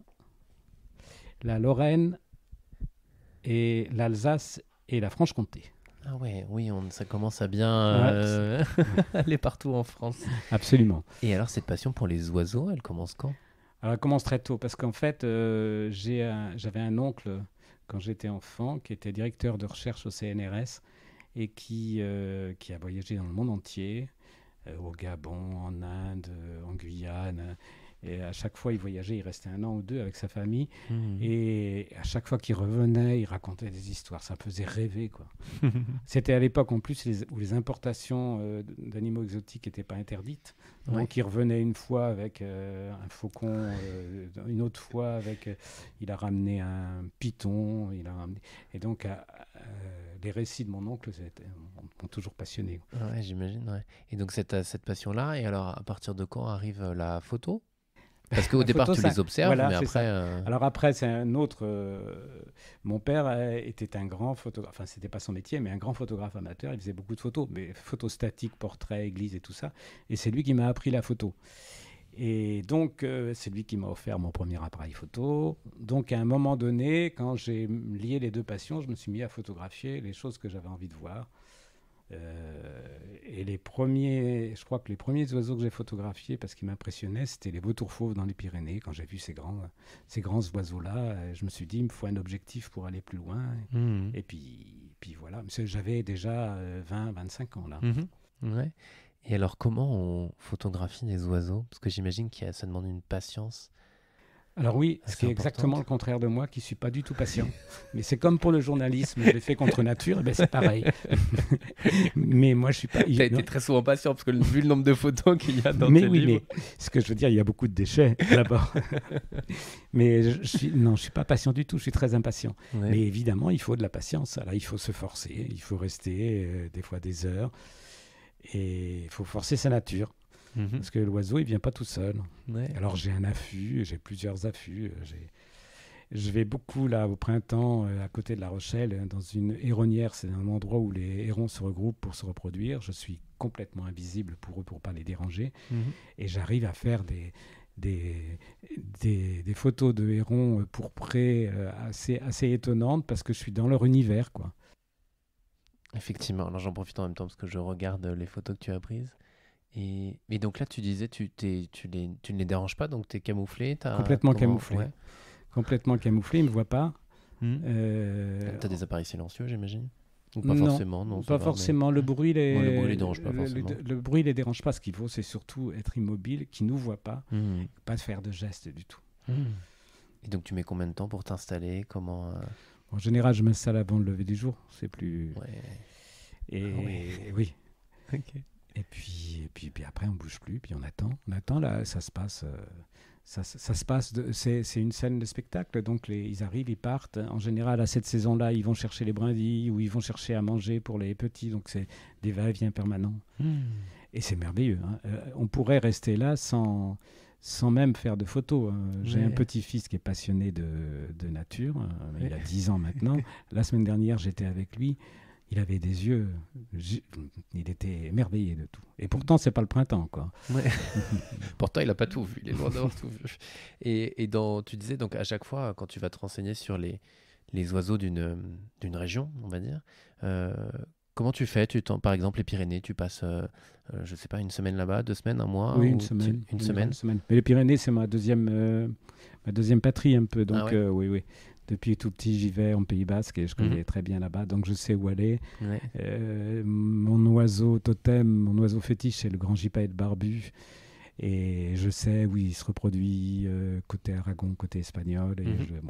la Lorraine et l'Alsace et la Franche-Comté. Ah ouais, oui, on, ça commence à bien aller partout en France. Absolument. Et alors cette passion pour les oiseaux, elle commence quand alors, elle commence très tôt, parce qu'en fait, euh, j'avais un, oncle, quand j'étais enfant, qui était directeur de recherche au CNRS et qui, euh, qui a voyagé dans le monde entier, euh, au Gabon, en Inde, en Guyane, et à chaque fois, il voyageait, il restait un an ou deux avec sa famille. Mhm. Et à chaque fois qu'il revenait, il racontait des histoires. Ça faisait rêver, quoi. C'était à l'époque, en plus, où les importations euh, d'animaux exotiques n'étaient pas interdites. Donc, il revenait une fois avec euh, un faucon, euh, une autre fois avec... il a ramené un python, il a ramené... Et donc, les récits de mon oncle m'ont toujours passionné. Ouais, j'imagine, Et donc, cette, cette passion-là, et alors, à partir de quand arrive la photo parce qu'au départ, tu les observes, mais après. Euh, Alors après, c'est un autre. Euh, mon père euh, était un grand photographe. Enfin, c'était pas son métier, mais un grand photographe amateur. Il faisait beaucoup de photos, mais photos statiques, portraits, églises et tout ça. Et c'est lui qui m'a appris la photo. Et donc, c'est lui qui m'a offert mon premier appareil photo. Donc, à un moment donné, quand j'ai lié les deux passions, je me suis mis à photographier les choses que j'avais envie de voir. Euh, et les premiers, je crois que les premiers oiseaux que j'ai photographiés, parce qu'ils m'impressionnaient, c'était les vautours fauves dans les Pyrénées. Quand j'ai vu ces grands, ces grands oiseaux-là, euh, je me suis dit, il me faut un objectif pour aller plus loin. Mhm. Et puis, puis voilà, j'avais déjà 20, euh, 25 ans là. Mhm. Et alors, comment on photographie les oiseaux Parce que j'imagine que ça demande une patience alors oui, ce qui est exactement le contraire de moi, qui ne suis pas du tout patient. mais c'est comme pour le journalisme, je fait contre nature, eh ben c'est pareil. mais moi, je suis pas... Tu été très souvent patient, parce que vu le nombre de photos qu'il y a dans mais oui, Mais ce que je veux dire, il y a beaucoup de déchets, d'abord. mais non, je ne suis pas patient du tout, je suis très impatient. Mais évidemment, il faut de la patience. il faut se forcer, il faut rester euh, des fois des heures, et il faut forcer sa nature. Mhm. Parce que l'oiseau, il vient pas tout seul. Alors j'ai un affût, j'ai plusieurs affûts. Je vais beaucoup là au printemps euh, à côté de La Rochelle, euh, dans une héronière, C'est un endroit où les hérons se regroupent pour se reproduire. Je suis complètement invisible pour eux pour pas les déranger. Mhm. Et j'arrive à faire des, photos de hérons euh, pourprés assez, étonnantes parce que je suis dans leur univers. quoi. Effectivement, alors j'en profite en même temps parce que je regarde les photos que tu as prises. Et, donc là, tu disais, tu, tu, les, tu ne les déranges pas, donc tu es camouflé Complètement camouflé. Complètement camouflé, ils ne me voient pas. Hmm. Euh, tu as des appareils silencieux, j'imagine pas non, forcément non, Pas forcément. Le bruit les... le les dérange pas. Le, bruit les dérange pas. Ce qu'il faut, c'est surtout être immobile, ne nous voit pas, hmm. pas faire de gestes du tout. Hmm. Et donc, tu mets combien de temps pour t'installer Comment euh En général, je m'installe avant le lever du jour. C'est plus. Et... Ah oui. oui. Et puis, puis, puis après, on bouge plus, puis on attend. On attend, là, ça se passe. Euh, ça, se passe. C'est une scène de spectacle, donc les, ils arrivent, ils partent. En général, à cette saison-là, ils vont chercher les brindilles ou ils vont chercher à manger pour les petits, donc c'est des va-et-vient permanents. Hmm. Et c'est merveilleux. Hein. Euh, on pourrait rester là sans, sans même faire de photos. Hein. J'ai un petit-fils qui est passionné de, de nature, hein. il a 10 ans maintenant. La semaine dernière, j'étais avec lui il avait des yeux, il était émerveillé de tout. Et pourtant, c'est pas le printemps, quoi. pourtant, il n'a pas tout vu, Et, et, tu disais donc à chaque fois quand tu vas te renseigner sur les, les oiseaux d'une d'une région, on va dire. Euh, comment tu fais tu Par exemple, les Pyrénées, tu passes, euh, euh, je ne sais pas, une semaine là-bas, deux semaines, un mois Oui, une semaine. une, semaine. Mais les Pyrénées, c'est ma deuxième, ma deuxième patrie un peu. Ah donc, oui, oui depuis tout petit, j'y vais en Pays Basque et je mhm. connais très bien là-bas, donc je sais où aller. Euh, mon oiseau totem, mon oiseau fétiche, c'est le grand gypaète barbu. Et je sais où il se reproduit euh, côté Aragon, côté espagnol. Mhm.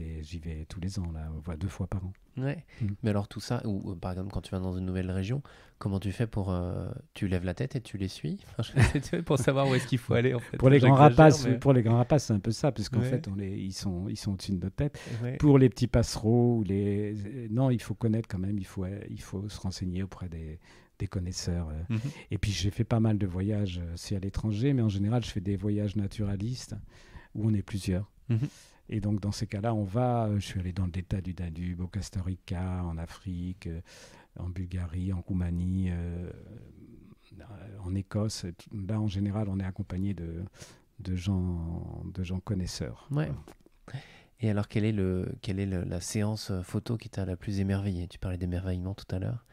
Euh, j'y vais tous les ans, là, voire deux fois par an. Ouais. Mm. Mais alors tout ça, ou euh, par exemple quand tu vas dans une nouvelle région, comment tu fais pour... tu lèves la tête et tu les suis Pour savoir où est-ce qu'il faut aller Pour les grands rapaces, pour les grands rapaces, c'est un peu ça, parce qu'en fait, on les, ils sont, ils sont au-dessus de notre tête. Pour les petits passereaux, les... non, il faut connaître quand même, il faut, il faut se renseigner auprès des des connaisseurs. Euh. Mhm. Et puis j'ai fait pas mal de voyages, c'est euh, à l'étranger, mais en général je fais des voyages naturalistes où on est plusieurs. Mhm. Et donc dans ces cas-là, on va, euh, je suis allé dans le du Danube, au Costa Rica, en Afrique, en Bulgarie, en Roumanie, en Écosse. Là ben, en général, on est accompagné de, de, gens, de gens connaisseurs. Ouais. Et alors, quelle est, le, quelle est la séance photo qui t'a la plus émerveillée Tu parlais d'émerveillement tout à l'heure.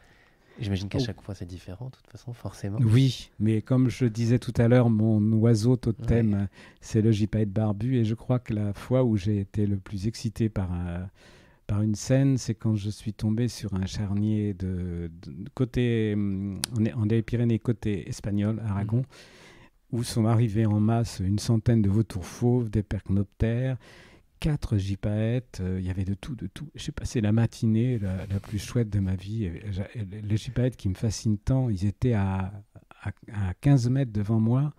J'imagine qu'à oh. chaque fois c'est différent, de toute façon, forcément. Oui, mais comme je disais tout à l'heure, mon oiseau totem, c'est le gypaète barbu. Et je crois que la fois où j'ai été le plus excité par, euh, par une scène, c'est quand je suis tombé sur un charnier de, côté, en, mm, des Pyrénées, côté espagnol, Aragon, mhm. où sont arrivés en masse une centaine de vautours fauves, des percnoptères quatre gypaètes, euh, il y avait de tout, de tout. J'ai passé la matinée la, plus chouette de ma vie. Les gypaètes qui me fascinent tant, ils étaient à, à, 15 mètres devant moi,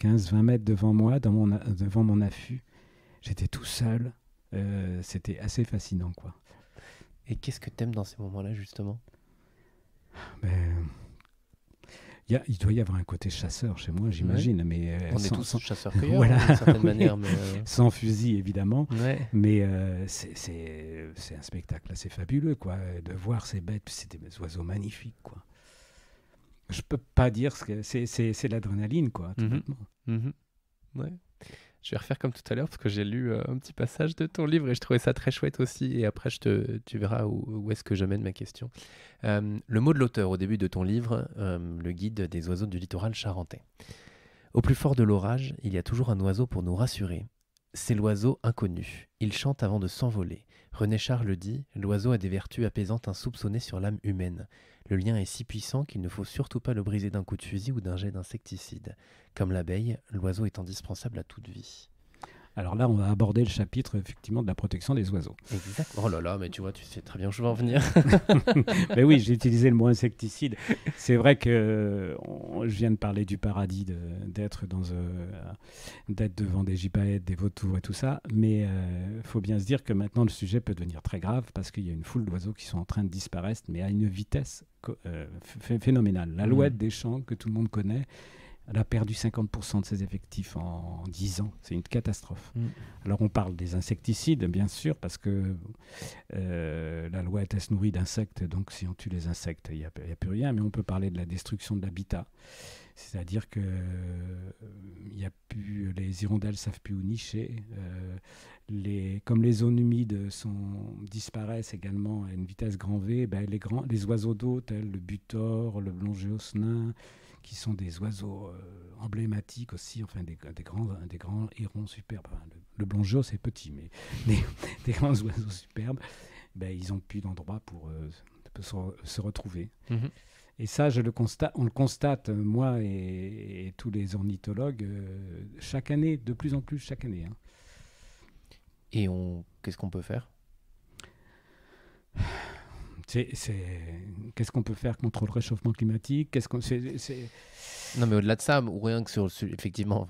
15-20 mètres devant moi, dans mon, devant mon affût. J'étais tout seul. Euh, c'était assez fascinant, quoi. Et qu'est-ce que t'aimes dans ces moments-là, justement ben, y il doit y avoir un côté chasseur chez moi, j'imagine. Mais euh, on est tous sans... chasseurs-cueilleurs, d'une certaine manière. Euh. sans fusil, évidemment. Mais euh, c'est un spectacle assez fabuleux, quoi, de voir ces bêtes. C'est des oiseaux magnifiques, quoi. Je peux pas dire ce que c'est. C'est l'adrénaline, quoi. Tout mmh je vais refaire comme tout à l'heure parce que j'ai lu euh, un petit passage de ton livre et je trouvais ça très chouette aussi. Et après, je te, tu verras où, est-ce que j'amène ma question. Euh, le mot de l'auteur au début de ton livre, euh, le guide des oiseaux du littoral charentais. Au plus fort de l'orage, il y a toujours un oiseau pour nous rassurer. C'est l'oiseau inconnu. Il chante avant de s'envoler. René Char le dit, l'oiseau a des vertus apaisantes insoupçonnées sur l'âme humaine. Le lien est si puissant qu'il ne faut surtout pas le briser d'un coup de fusil ou d'un jet d'insecticide. Comme l'abeille, l'oiseau est indispensable à toute vie. Alors là, on va aborder le chapitre effectivement de la protection des oiseaux. Exact. Oh là là, mais tu vois, tu sais très bien, je vais en venir. mais ben oui, j'ai utilisé le mot insecticide. C'est vrai que je viens de parler du paradis d'être dans euh, d'être devant des gypaètes, des vautours et tout ça, mais euh, faut bien se dire que maintenant le sujet peut devenir très grave parce qu'il y a une foule d'oiseaux qui sont en train de disparaître, mais à une vitesse euh, phénoménale. La mm. des champs que tout le monde connaît elle a perdu 50% de ses effectifs en, 10 ans. C'est une catastrophe. Mm. Alors on parle des insecticides, bien sûr, parce que euh, la loi est se nourrit d'insectes, donc si on tue les insectes, il n'y a, plus rien. Mais on peut parler de la destruction de l'habitat. C'est-à-dire que il a plus, les hirondelles ne savent plus où nicher. Euh, les, comme les zones humides sont, disparaissent également à une vitesse grand V, ben, les, grands, les oiseaux d'eau tels le butor, le blongéosnin, qui sont des oiseaux euh, emblématiques aussi, enfin des, grands, des grands hérons superbes. Hein. le, le blongeot, c'est petit, mais des, grands oiseaux superbes, ben, ils ont plus d'endroit euh, pour se, retrouver. Mhm. Et ça, je le constate, on le constate, moi et, tous les ornithologues, euh, chaque année, de plus en plus chaque année. Hein. Et on, qu'est-ce qu'on peut faire qu'est-ce qu'on peut faire contre le réchauffement climatique Qu'est-ce qu'on Non, mais au-delà de ça, ou rien que sur le effectivement.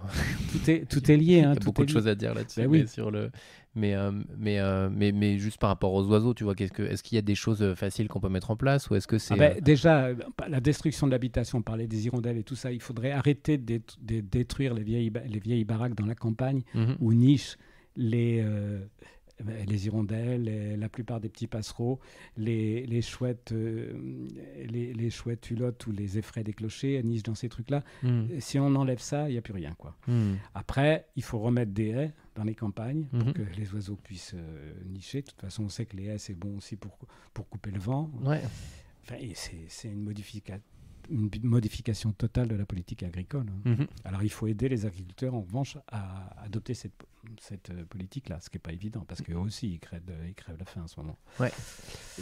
tout est lié. Hein, Il y a hein, beaucoup de choses à dire là-dessus. Ben sur le, mais euh, mais, euh, mais mais juste par rapport aux oiseaux, tu vois, qu'est-ce que est-ce qu'il y a des choses euh, faciles qu'on peut mettre en place ou est-ce que c'est ah ben, déjà la destruction de l'habitation, on parlait des hirondelles et tout ça. Il faudrait arrêter de, détruire les vieilles les vieilles baraques dans la campagne mhm. ou niches les eh ben, les hirondelles, la plupart des petits passereaux, les, chouettes, euh, les, chouettes hulottes ou les effraies des clochers, elles nichent dans ces trucs-là. Hmm. Euh, si on enlève ça, il n'y a plus rien. quoi. Hmm. Après, il faut remettre des haies dans les campagnes pour mhm. que les oiseaux puissent euh, nicher. De toute façon, on sait que les haies, c'est bon aussi pour, couper le vent. Ouais. c'est une modification une modification totale de la politique agricole. Hein. Mhm. Alors il faut aider les agriculteurs, en revanche, à adopter cette, euh, politique-là, ce qui n'est pas évident, parce qu'eux aussi, ils crèvent, la faim en ce moment. Ouais.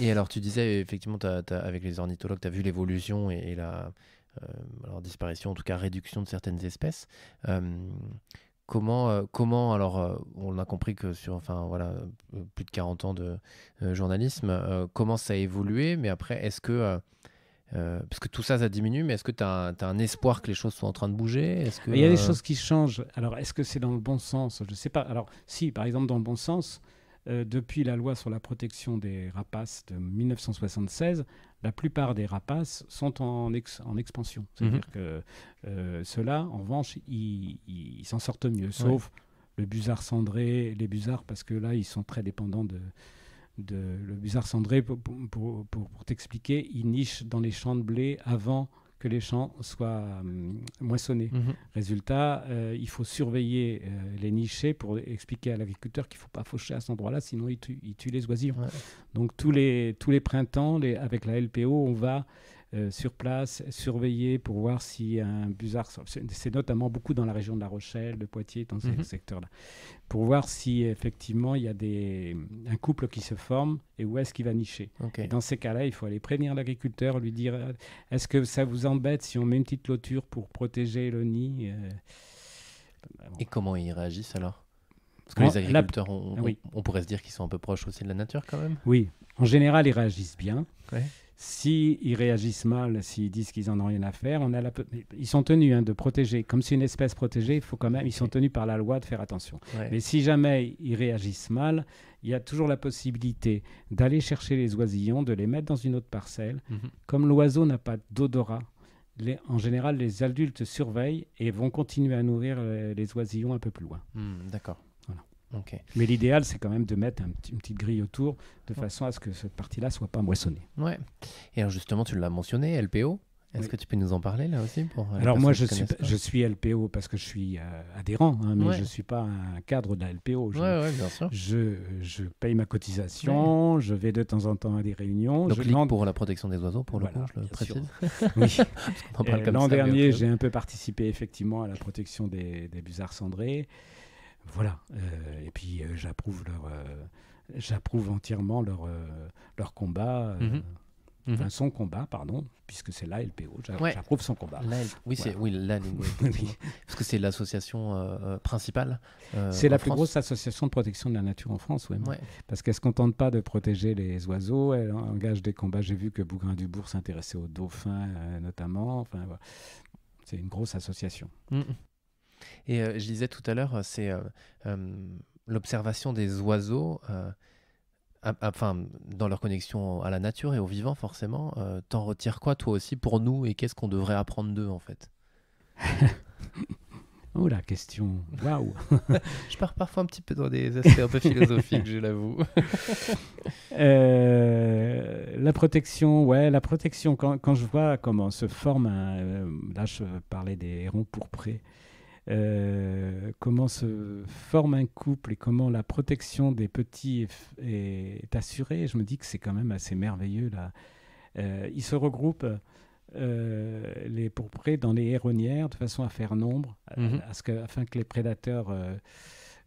Et alors tu disais, effectivement, avec les ornithologues, tu as vu l'évolution et, la euh, disparition, en tout cas réduction de certaines espèces. Euh, comment, comment alors on a compris que sur enfin voilà plus de 40 ans de journalisme, comment ça a évolué, mais après est-ce que euh, parce que tout ça, ça diminue, mais est-ce que tu as, un espoir que les choses sont en train de bouger Il y a des euh, choses qui changent. Alors, est-ce que c'est dans le bon sens Je ne sais pas. Alors, si, par exemple, dans le bon sens, euh, depuis la loi sur la protection des rapaces de 1976, la plupart des rapaces sont en, expansion. C'est-à-dire mhm. que ceux-là, en revanche, ils s'en sortent mieux, sauf le busard cendré, les busards, parce que là, ils sont très dépendants de, de le bizarre cendré, pour, t'expliquer, il niche dans les champs de blé avant que les champs soient euh, moissonnés. Mhm. Résultat, euh, il faut surveiller euh, les nichés pour expliquer à l'agriculteur qu'il ne faut pas faucher à cet endroit-là, sinon il tue, les oisillons. Donc tous les, tous les printemps, avec la LPO, on va euh, sur place, surveiller pour voir si un busard, c'est notamment beaucoup dans la région de La Rochelle, de Poitiers, dans ce mhm. secteur là pour voir si effectivement il y a des, un couple qui se forme et où est-ce qu'il va nicher. Dans ces cas-là, il faut aller prévenir l'agriculteur, lui dire euh, est-ce que ça vous embête si on met une petite clôture pour protéger le nid euh, bah, Et comment ils réagissent alors parce que les agriculteurs, on, pourrait se dire qu'ils sont un peu proches aussi de la nature quand même. Oui, en général, ils réagissent bien. S'ils réagissent mal, s'ils disent qu'ils n'en ont rien à faire, ils sont tenus hein, de protéger. Comme c'est une espèce protégée, il faut quand même, ils sont tenus par la loi de faire attention. Mais si jamais ils réagissent mal, il y a toujours la possibilité d'aller chercher les oisillons, de les mettre dans une autre parcelle. Mhm. Comme l'oiseau n'a pas d'odorat, en général, les adultes surveillent et vont continuer à nourrir euh, les, oisillons un peu plus loin. Hmm, d'accord. Mais l'idéal, c'est quand même de mettre une petite grille autour de façon à ce que cette partie-là soit pas moissonnée. Ouais. Et alors justement, tu l'as mentionné, LPO. Est-ce que tu peux nous en parler là aussi pour euh, Alors moi, je suis, je suis LPO parce que je suis euh, adhérent, hein, mais je ne suis pas un cadre de la LPO. Je, ouais, bien sûr. je, je paye ma cotisation, je vais de temps en temps à des réunions. Donc je pour la protection des oiseaux, pour le coup, je le précise. oui. L'an dernier, j'ai un peu participé effectivement à la protection des, des busards cendrés. Voilà. Euh, et puis euh, j'approuve leur, euh, j'approuve entièrement leur leur combat. Mhm. Mhm. son combat, pardon, puisque c'est la LPO, j'approuve son combat. oui, c'est oui, parce que c'est l'association principale. c'est la plus grosse association de protection de la nature en France, oui. Parce qu'elle ne se contente pas de protéger les oiseaux, elle engage des combats. J'ai vu que Bougrain-Dubourg s'intéressait aux dauphins, notamment. Enfin, C'est une grosse association. Mm. Et euh, je disais tout à l'heure, euh, c'est euh, l'observation des oiseaux, enfin, dans leur connexion à la nature et au vivant, forcément. T'en retires quoi, toi aussi, pour nous Et qu'est-ce qu'on devrait apprendre d'eux, en fait Oh la question, waouh Je pars parfois un petit peu dans des aspects un peu philosophiques, je l'avoue. la protection, ouais, la protection, quand, je vois comment se forme, là je parlais des hérons pourprés, euh, comment se forme un couple et comment la protection des petits est, assurée. Je me dis que c'est quand même assez merveilleux là. Euh, ils se regroupent euh, les pourprés dans les héronnières de façon à faire nombre, à, mmh ce afin que les prédateurs euh,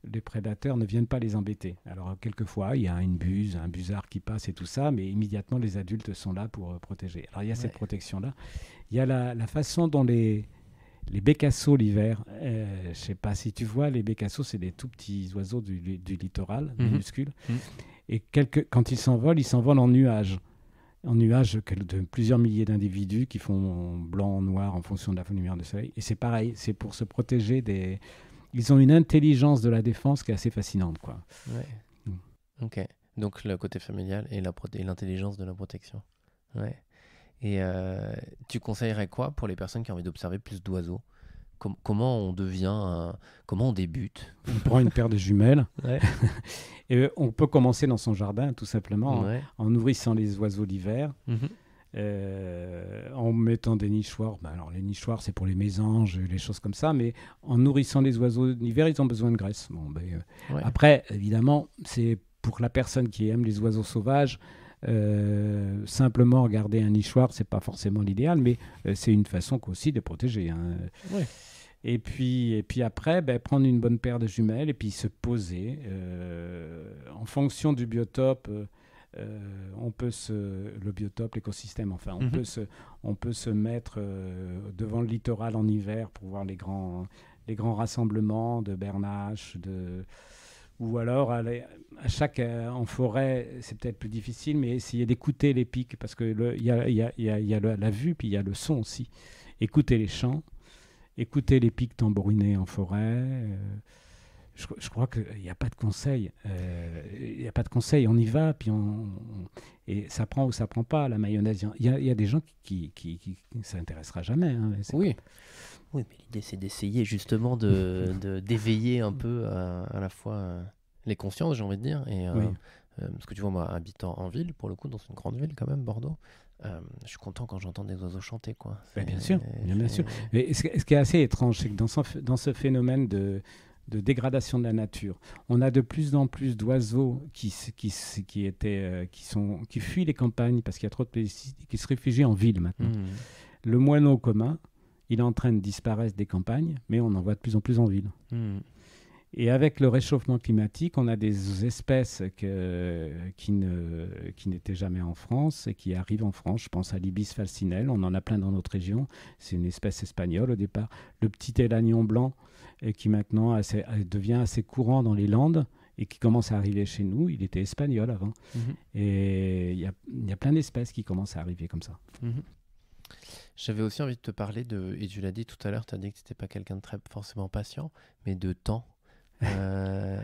les prédateurs ne viennent pas les embêter. Alors quelquefois, il y a une buse, un busard qui passe et tout ça, mais immédiatement les adultes sont là pour protéger. Alors il y a cette protection-là. Il y a la, façon dont les, les bécassos l'hiver, euh, je ne sais pas si tu vois, les bécassos, c'est des tout petits oiseaux du, littoral, mhm. minuscules. Mhm. Et quand ils s'envolent, ils s'envolent en nuages. En nuages de plusieurs milliers d'individus qui font blanc, noir en fonction de la lumière du soleil. Et c'est pareil, c'est pour se protéger des. Ils ont une intelligence de la défense qui est assez fascinante. Quoi. Mm. Ok. Donc le côté familial et l'intelligence de la protection. Ouais. Et euh, tu conseillerais quoi pour les personnes qui ont envie d'observer plus d'oiseaux Comment on devient, comment on débute On prend une paire de jumelles et euh, on peut commencer dans son jardin tout simplement en, nourrissant les oiseaux l'hiver. Mm-hmm. Euh, en mettant des nichoirs. Ben alors, les nichoirs, c'est pour les mésanges, les choses comme ça, mais en nourrissant les oiseaux d'hiver, ils ont besoin de graisse. Ben, après, évidemment, c'est pour la personne qui aime les oiseaux sauvages, euh, simplement regarder un nichoir, c'est pas forcément l'idéal, mais euh, c'est une façon aussi de protéger. Hein. Et puis, et puis après, ben, prendre une bonne paire de jumelles et puis se poser. Euh, en fonction du biotope, on peut se, le biotope, l'écosystème, enfin, on, mhm. peut se, on peut se mettre devant le littoral en hiver pour voir les grands, les grands rassemblements de bernaches, de, ou alors à chaque euh, en forêt, c'est peut-être plus difficile, mais essayer d'écouter les pics parce que il y a, la vue puis il y a le son aussi. Écouter les chants, écouter les pics tambouriner en forêt. Euh, je, crois qu'il n'y euh, a pas de conseil. Il euh, n'y a pas de conseil. On y va, puis on, et ça prend ou ça prend pas la mayonnaise. Il y a, des gens qui, qui, qui, s'intéressera jamais. Hein, oui. Oui, mais l'idée c'est d'essayer justement de d'éveiller un peu euh, à, la fois les consciences, j'ai envie de dire, et parce que tu vois, moi, habitant en ville, pour le coup, dans une grande ville quand même, Bordeaux, je suis content quand j'entends des oiseaux chanter. Quoi. bien sûr, bien, sûr. Mais ce, ce, qui est assez étrange, c'est que dans, dans ce phénomène de, de dégradation de la nature. On a de plus en plus d'oiseaux qui, qui, qui, euh, qui, sont, qui fuient les campagnes parce qu'il y a trop de pesticides qui se réfugient en ville maintenant. Mmh. Le moineau commun, il est en train de disparaître des campagnes, mais on en voit de plus en plus en ville. Mmh. Et avec le réchauffement climatique, on a des espèces qui, ne, qui n'étaient jamais en France et qui arrivent en France. Je pense à l'ibis falcinelle, on en a plein dans notre région. C'est une espèce espagnole au départ. Le petit élagnon blanc, et qui maintenant devient assez courant dans les Landes et qui commence à arriver chez nous. Il était espagnol avant. Mhm. Et il y a, plein d'espèces qui commencent à arriver comme ça. Mhm. J'avais aussi envie de te parler de, et tu l'as dit tout à l'heure, tu as dit que tu n'étais pas quelqu'un de très forcément patient, mais de temps euh,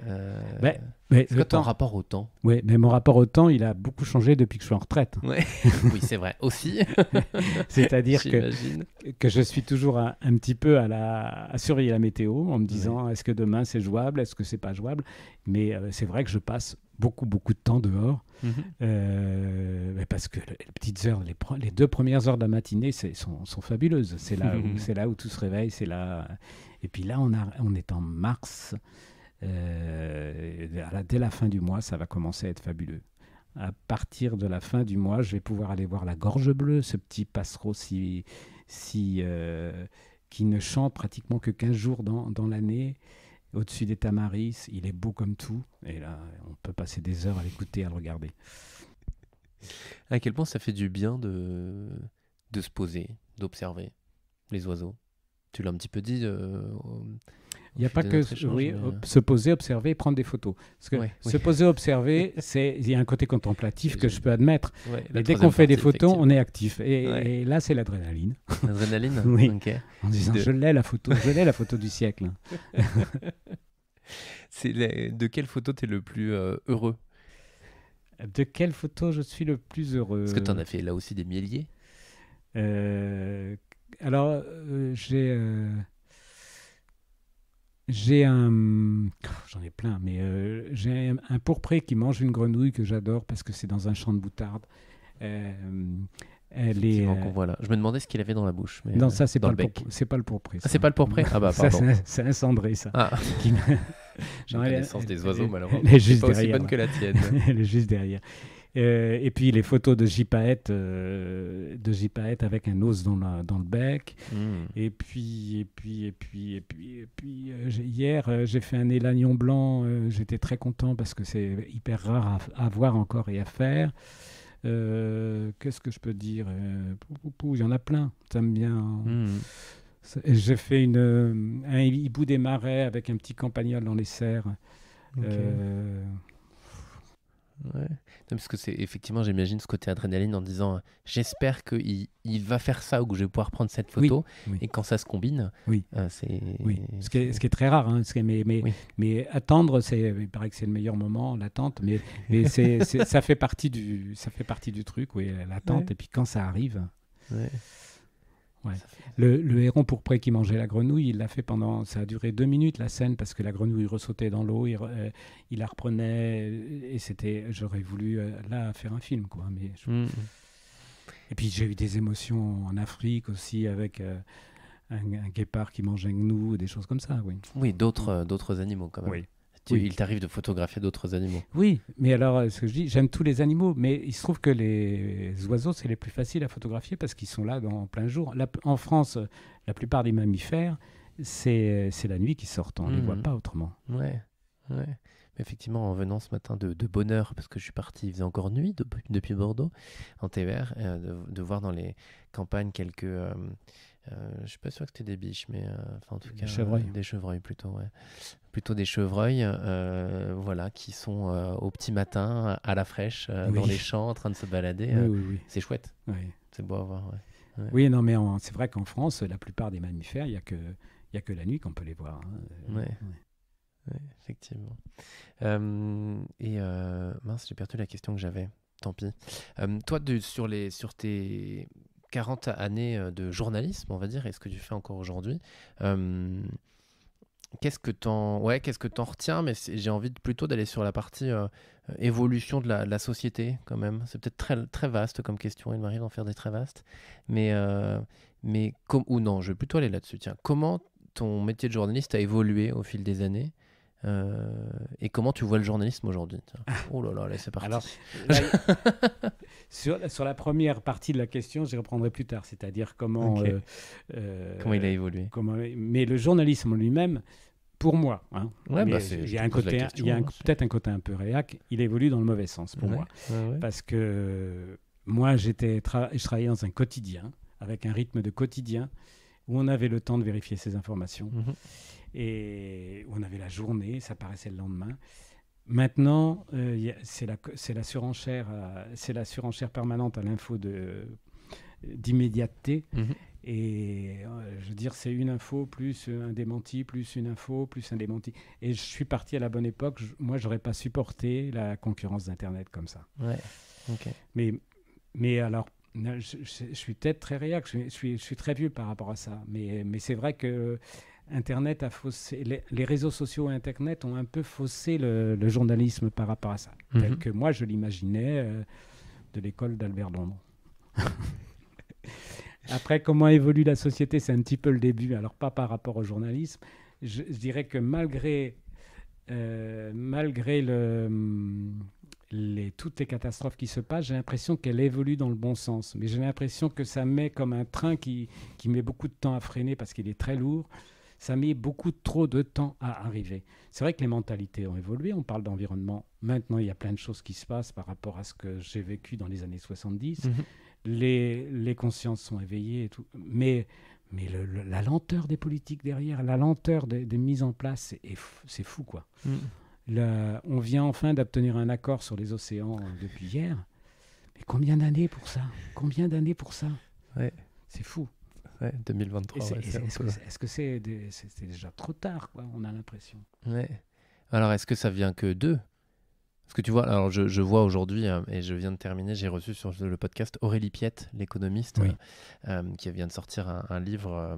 mais euh, ton rapport au temps Oui, mais mon rapport au temps, il a beaucoup changé depuis que je suis en retraite. oui, c'est vrai, aussi. C'est-à-dire que, que je suis toujours un, petit peu à, la, surveiller la météo en me disant est-ce que demain c'est jouable, est-ce que c'est pas jouable. Mais euh, c'est vrai que je passe beaucoup, beaucoup de temps dehors. Mhm. Euh, parce que les petites heures, les, les, deux premières heures de la matinée sont, sont, fabuleuses. C'est là, où, mhm. c'est là où tout se réveille. C'est là. Et puis là, on, a, on est en mars. Euh, dès la fin du mois, ça va commencer à être fabuleux. À partir de la fin du mois, je vais pouvoir aller voir la gorge bleue, ce petit passereau si, si, euh, qui ne chante pratiquement que 15 jours dans, dans l'année. Au-dessus des tamaris, il est beau comme tout. Et là, on peut passer des heures à l'écouter, à le regarder. À quel point ça fait du bien de, de se poser, d'observer les oiseaux Tu l'as un petit peu dit euh, il n'y a pas que euh, se poser, observer prendre des photos. Parce que se poser, observer, il y a un côté contemplatif que je peux admettre. dès qu'on fait des photos, on est actif. Et, là, c'est l'adrénaline. L'adrénaline Oui. En disant, je l'ai la photo, la photo du siècle. c'est De quelle photo tu es le plus euh, heureux De quelle photo je suis le plus heureux Parce que tu en as fait là aussi des milliers. Euh, alors, j'ai j'ai un. Oh, j'en ai plein, mais euh, j'ai un pourpré qui mange une grenouille que j'adore parce que c'est dans un champ de boutarde. Euh, elle est. Euh, Je me demandais ce qu'il avait dans la bouche. Mais non, euh, ça, c'est pas, le c'est pas le pourpré. Ah, c'est pas le pourpré Ah, bah, pardon. c'est un cendré, ça. Ah. Qui... des oiseaux, malheureusement. Elle est juste derrière. bonne que la tienne. elle est juste derrière. Euh, et puis les photos de J. Euh, de avec un os dans, dans le bec. Hmm. Et puis, et puis, et puis, et puis, et puis euh, hier, j'ai fait un élanion blanc. J'étais très content parce que c'est hyper rare à, voir encore et à faire. Qu'est-ce que je peux dire Il y en a plein. Ça bien. Hmm. J'ai fait une, un hibou des marais avec un petit campagnol dans les serres parce que c'est effectivement, j'imagine ce côté adrénaline en disant j'espère qu'il il va faire ça ou que je vais pouvoir prendre cette photo. Et quand ça se combine, oui. Euh, c'est. Oui. Ce, qui est, ce, qui est, très rare. Hein, ce qui mais, mais, mais, attendre, c'est, il paraît que c'est le meilleur moment, l'attente. Mais, mais ça, fait partie du, ça fait partie du truc, oui, l'attente. Et puis quand ça arrive. Le, héron pourpré qui mangeait la grenouille, il l'a fait pendant. Ça a duré deux minutes la scène parce que la grenouille ressautait dans l'eau, il, euh, la reprenait et c'était. J'aurais voulu euh, là faire un film quoi. Mais mmh. Et puis j'ai eu des émotions en Afrique aussi avec euh, un, guépard qui mangeait un gnou, des choses comme ça. Oui. d'autres d'autres animaux quand même oui. Il t'arrive de photographier d'autres animaux. Oui, mais alors, euh, ce que je dis, j'aime tous les animaux, mais il se trouve que les oiseaux, c'est les plus faciles à photographier parce qu'ils sont là dans plein jour. en France, la plupart des mammifères, c'est euh, la nuit qui sortent, on ne les mhm. voit pas autrement. Ouais, ouais. Effectivement, en venant ce matin de, de parce que je suis parti, il faisait encore nuit depuis Bordeaux, en TVR, euh, de, voir dans les campagnes quelques. Euh, ne je suis pas sûr que c'était des biches, mais en tout des cas. Chevreuils. des chevreuils plutôt, ouais plutôt des chevreuils, euh, voilà, qui sont euh, au petit matin, à la fraîche, euh, dans les champs, en train de se balader. c'est chouette. C'est beau à voir. Oui, non, mais c'est vrai qu'en France, la plupart des mammifères, il n'y a, que, y a que la nuit qu'on peut les voir. Hein. Oui, effectivement. et mince, j'ai perdu la question que j'avais. Tant pis. toi, de, sur, les, sur tes 40 années de journalisme, on va dire, et ce que tu fais encore aujourd'hui, Qu'est-ce que t'en qu'est-ce que t'en retiens Mais j'ai envie de, plutôt d'aller sur la partie euh, euh, évolution de la, société quand même. C'est peut-être très très vaste comme question. Il m'arrive d'en faire des très vastes, mais euh, comme ou non, je vais plutôt aller là-dessus. Tiens, comment ton métier de journaliste a évolué au fil des années euh, et comment tu vois le journalisme aujourd'hui ah. Oh là là, allez, c'est parti. sur, la première partie de la question, j'y reprendrai plus tard, c'est-à-dire comment, euh, euh, comment il a évolué. Comment, mais le journalisme lui-même, pour moi, hein, bah, il y a, un hein, côté, peut-être un côté un peu réac, il évolue dans le mauvais sens pour moi. Parce que moi, j'étais je travaillais dans un quotidien, avec un rythme de quotidien, où on avait le temps de vérifier ces informations. Mhm. Et on avait la journée, ça paraissait le lendemain. Maintenant, euh, c'est la, la, surenchère, euh, c'est la permanente à l'info de d'immédiateté. Mhm. Et euh, je veux dire, c'est une info plus un démenti, plus une info, plus un démenti. Et je suis parti à la bonne époque. Je, moi, pas supporté la concurrence d'Internet comme ça. Mais, mais alors, je, suis peut-être très réac, je, je, suis, je suis très vieux par rapport à ça. Mais, mais c'est vrai que Internet a faussé, les, réseaux sociaux et Internet ont un peu faussé le, journalisme par rapport à ça, mhm. tel que moi je l'imaginais euh, de l'école d'Albert Londres. Après, comment évolue la société, c'est un petit peu le début, alors pas par rapport au journalisme. Je, dirais que malgré, euh, malgré le, mm, les, toutes les catastrophes qui se passent, j'ai l'impression qu'elle évolue dans le bon sens. Mais j'ai l'impression que ça met comme un train qui, qui met beaucoup de temps à freiner parce qu'il est très lourd ça met beaucoup trop de temps à arriver. C'est vrai que les mentalités ont évolué, on parle d'environnement. Maintenant, il y a plein de choses qui se passent par rapport à ce que j'ai vécu dans les années 70. Mhm. Les, les, consciences sont éveillées tout. Mais, mais la lenteur des politiques derrière, la lenteur des, mises en place, c'est fou, quoi. Mhm. on vient enfin d'obtenir un accord sur les océans depuis hier. Mais combien d'années pour ça Combien d'années pour ça C'est fou. Ouais, 2023. Est-ce que c'est déjà trop tard, quoi, on a l'impression ouais. Alors, est-ce que ça vient que d'eux Parce que tu vois, alors je, vois aujourd'hui, hein, et je viens de terminer, j'ai reçu sur le podcast Aurélie Piette, l'économiste, euh, qui vient de sortir un, livre euh,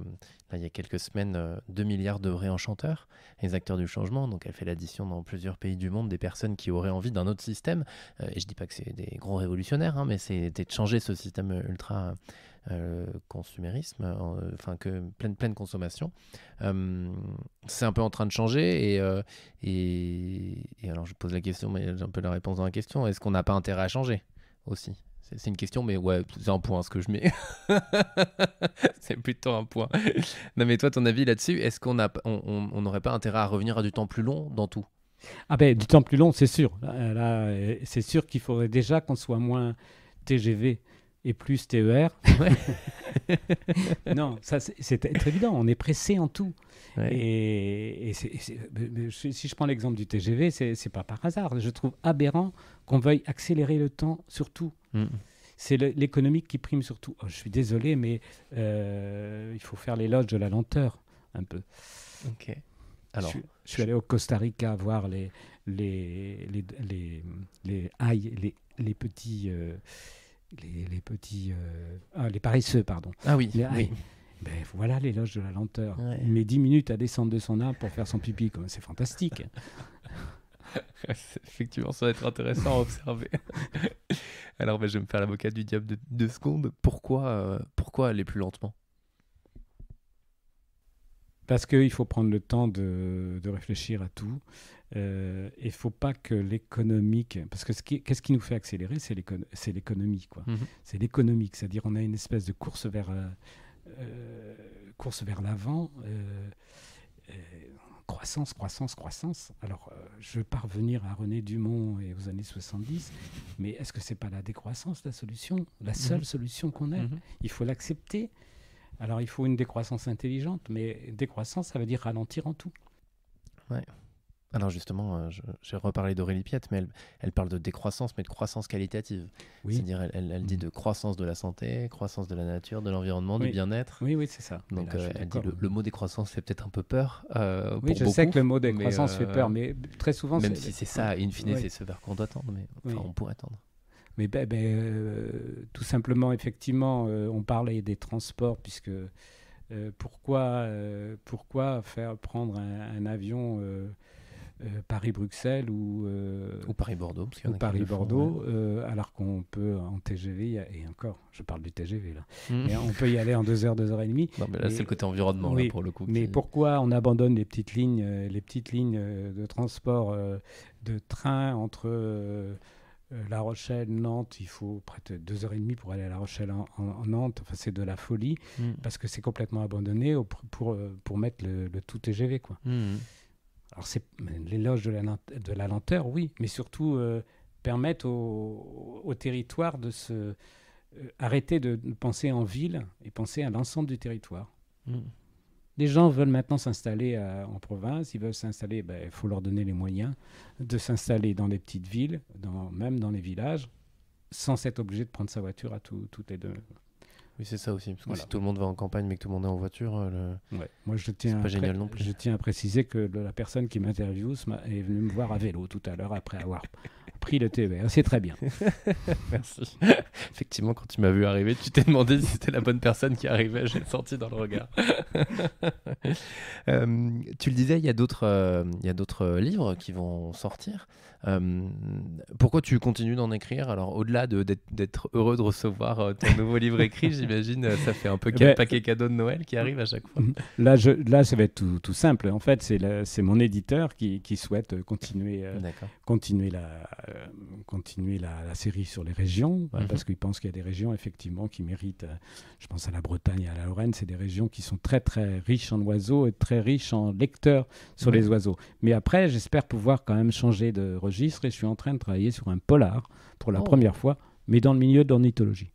là, il y a quelques semaines, 2 euh, milliards de vrais enchanteurs, les acteurs du changement. Donc, elle fait l'addition dans plusieurs pays du monde des personnes qui auraient envie d'un autre système. et je dis pas que c'est des gros révolutionnaires, hein, mais c'était de changer ce système ultra euh, consumérisme, euh, enfin que pleine, pleine consommation, euh, c'est un peu en train de changer. Et, et, alors je pose la question, mais j'ai un peu la réponse dans la question. Est-ce qu'on n'a pas intérêt à changer aussi c'est une question, mais ouais, c'est un point ce que je mets. c'est plutôt un point. non, mais toi, ton avis là-dessus, est-ce qu'on n'aurait on, pas intérêt à revenir à du temps plus long dans tout Ah ben, du temps plus long, c'est sûr. là c'est sûr qu'il faudrait déjà qu'on soit moins TGV et plus TER. non, ça c'est très évident, on est pressé en tout. Et, si je prends l'exemple du TGV, c'est pas par hasard. Je trouve aberrant qu'on veuille accélérer le temps sur tout. Mm. C'est l'économique qui prime surtout. Oh, je suis désolé, mais euh, il faut faire l'éloge de la lenteur un peu. Ok. Alors, je, suis allé au Costa Rica voir les les les les, les, les, petits euh, les, petits. Euh, ah, les paresseux, pardon. Ah oui. oui. Ben, voilà l'éloge de la lenteur. mais Il met 10 minutes à descendre de son arbre pour faire son pipi. C'est fantastique. Effectivement, ça va être intéressant à observer. Alors, ben, je vais me faire l'avocat du diable de deux secondes. Pourquoi, euh, pourquoi aller plus lentement Parce qu'il faut prendre le temps de, de réfléchir à tout. Euh, et il faut pas que l'économique, parce que qu'est-ce qui nous fait accélérer, c'est l'économie, quoi. Mhm. C'est l'économique, c'est-à-dire on a une espèce de course vers euh, euh, course vers l'avant, croissance, croissance, croissance. Alors je veux pas à René Dumont et aux années 70, mais est-ce que c'est pas la décroissance la solution, la seule mhm. solution qu'on ait mhm. Il faut l'accepter. Alors il faut une décroissance intelligente, mais décroissance, ça veut dire ralentir en tout. Alors justement, euh, j'ai reparlé d'Aurélie Piette, mais elle, parle de décroissance, mais de croissance qualitative. C'est-à-dire, elle, dit mm. de croissance de la santé, croissance de la nature, de l'environnement, du bien-être. Oui, oui, c'est ça. Donc euh, elle dit le, le, mot décroissance fait peut-être un peu peur. Euh, oui, je sais que le mot décroissance fait peur, mais très souvent... Même si c'est ça, in fine, c'est ce vers qu'on doit attendre, mais on pourrait tendre. Mais ben, ben, tout simplement, effectivement, on parlait des transports, puisque pourquoi, faire prendre un avion euh, Paris-Bruxelles ou, Paris-Bordeaux, Paris-Bordeaux, alors qu'on peut en TGV et encore, je parle du TGV là, mmh. mais on peut y aller en deux heures, deux heures et demie. là c'est le côté environnement pour le coup. Mais pourquoi on abandonne les petites lignes, euh, les petites lignes euh, de transport de train entre la Rochelle, Nantes, il faut près de deux heures et demie pour aller à La Rochelle en, Nantes. Enfin, c'est de la folie mmh. parce que c'est complètement abandonné pour, pour mettre le, tout TGV. Quoi. Mmh. Alors, c'est l'éloge de la, lenteur, oui, mais surtout euh, permettre au, territoire de se. Euh, arrêter de, penser en ville et penser à l'ensemble du territoire. Hmm. Les gens veulent maintenant s'installer en province, ils veulent s'installer, ben, il faut leur donner les moyens de s'installer dans les petites villes, même dans les villages, sans être obligé de prendre sa voiture à toutes les deux. Oui, c'est ça aussi. Parce que si tout le monde va en campagne mais que tout le monde est en voiture, euh, le... moi je tiens pas génial non plus. Je tiens à préciser que la personne qui m'interviewe est venue me voir à vélo tout à l'heure après avoir pris le TER. Ah, c'est très bien. Merci. Effectivement, quand tu m'as vu arriver, tu t'es demandé si c'était la bonne personne qui arrivait. J'ai senti dans le regard. Euh, tu le disais, euh, il y a d'autres livres qui vont sortir. pourquoi tu continues d'en écrire Alors, au-delà d'être heureux de recevoir ton nouveau livre écrit, j'imagine, euh, ça fait un peu un eh ben, paquet cadeau de Noël qui arrive à chaque fois. Là, je, là ça va être tout, tout simple. En fait, c'est mon éditeur qui, qui souhaite euh, continuer, euh, continuer, la, continuer la, série sur les régions, mhm. parce qu'il pense qu'il y a des régions, effectivement, qui méritent, je pense à la Bretagne et à la Lorraine, c'est des régions qui sont très, très riches en oiseaux et très riches en lecteurs sur les oiseaux. Mais après, j'espère pouvoir quand même changer de registre et je suis en train de travailler sur un polar pour la oh. première fois, mais dans le milieu d'ornithologie.